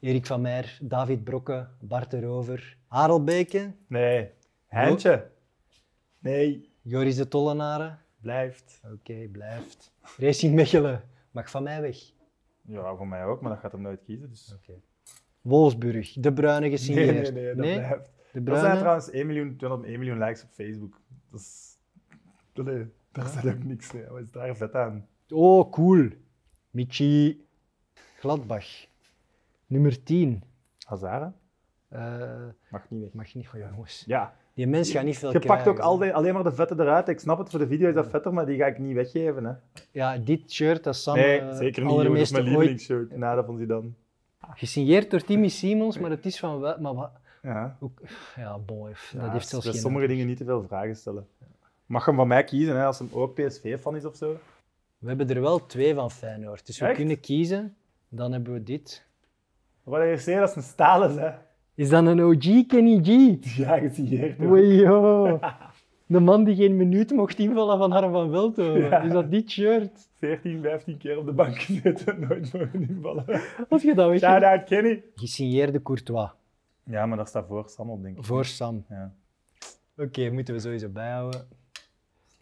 Erik van Meer, David Brokken, Bart Erover, Harel Nee, Heintje. Nee. Joris de Tollenaren. Blijft. Oké, blijft. Racing Mechelen. Mag van mij weg. Ja, van mij ook, maar dat gaat hem nooit kiezen. Dus. Wolfsburg, De bruine gesigneerd. Nee, nee, nee, dat nee? blijft. De Dat zijn trouwens 1 miljoen, 1 miljoen likes op Facebook. Dat is... daar staat ook niks mee. Wat is daar vet aan? Oh, cool. Michi Gladbach. Nummer 10. Hazard? Eh, mag niet weg. Mag niet, oh, jongens. Ja. Je mensen gaat niet veel Je pakt ook alleen maar de vetten eruit. Ik snap het, voor de video is dat vetter, maar die ga ik niet weggeven. Hè. Ja, dit shirt, dat is Sam Nee, eh, zeker niet. Dat is mijn lievelingsshirt. Nee, dat vond hij dan. Gesigneerd door Timmy Simons, maar het is van... Wel, maar wat? Ja. ja, boy. Ja, dat heeft zelfs geen sommige dingen niet te veel vragen stellen. Mag hem van mij kiezen, hè, als hem ook PSV-fan is of zo. We hebben er wel twee van Feyenoord, dus we kunnen kiezen. Dan hebben we dit. Wat je zegt, dat is een stalen, hè. Is dat een OG Kenny G? Ja, gesigneerd. Wejo. [LAUGHS] De man die geen minuut mocht invallen van Harm van Veldhoven. Is dat dit shirt? 14, 15 keer op de bank gezeten, [LAUGHS] nooit mogen invallen. Als je dat weet. Shout out Kenny. Gesigneerde Courtois. Ja, maar dat staat voor Sam op, denk ik. Voor Sam. Ja. Oké, moeten we sowieso bijhouden.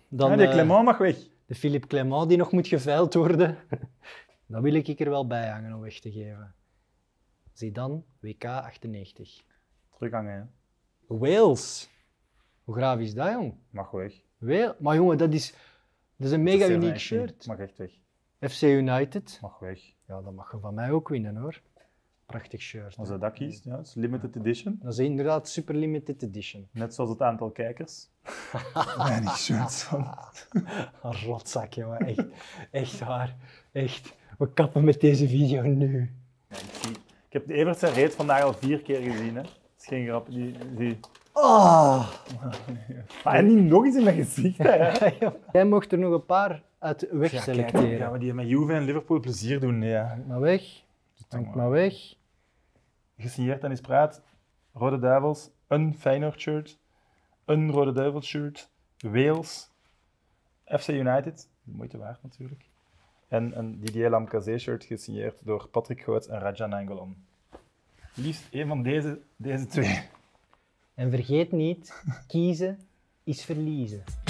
Dan, de eh, Clement mag weg. De Philippe Clement die nog moet geveild worden. [LAUGHS] dat wil ik er wel bij hangen om weg te geven. Zie dan WK 98. Terug hè? Wales. Hoe graaf is dat, jong? Mag weg. Wel, maar jongen, dat is, dat is een mega uniek shirt. Mag echt weg. FC United. Mag weg. Ja, dat mag je van mij ook winnen, hoor. Prachtig shirt. Als je dat kiest, ja, het is limited edition. Dat is inderdaad super limited edition. Net zoals het aantal kijkers. nee, [LAUGHS] niet shirts van. [LAUGHS] Een rotzak, jongen. Echt, echt waar. Echt. We kappen met deze video nu. Dank je heb de zijn vandaag al vier keer gezien. Hè. Dat is geen grap. Die, die... Ah, en niet nog eens in mijn gezicht. Hè. [LAUGHS] Jij mocht er nog een paar uit weg ja, selecteren. Ja, gaan die met Juve en Liverpool plezier doen? Nee, ja. maar weg. Denk maar weg. Gesigneerd en is praat. Rode Duivels, een Feyenoord shirt, een Rode Duivels shirt, Wales, FC United, de moeite waard natuurlijk. En een Didier Lamkazé shirt gesigneerd door Patrick Goot en Rajan Angelon liefst een van deze, deze twee. En vergeet niet, kiezen is verliezen.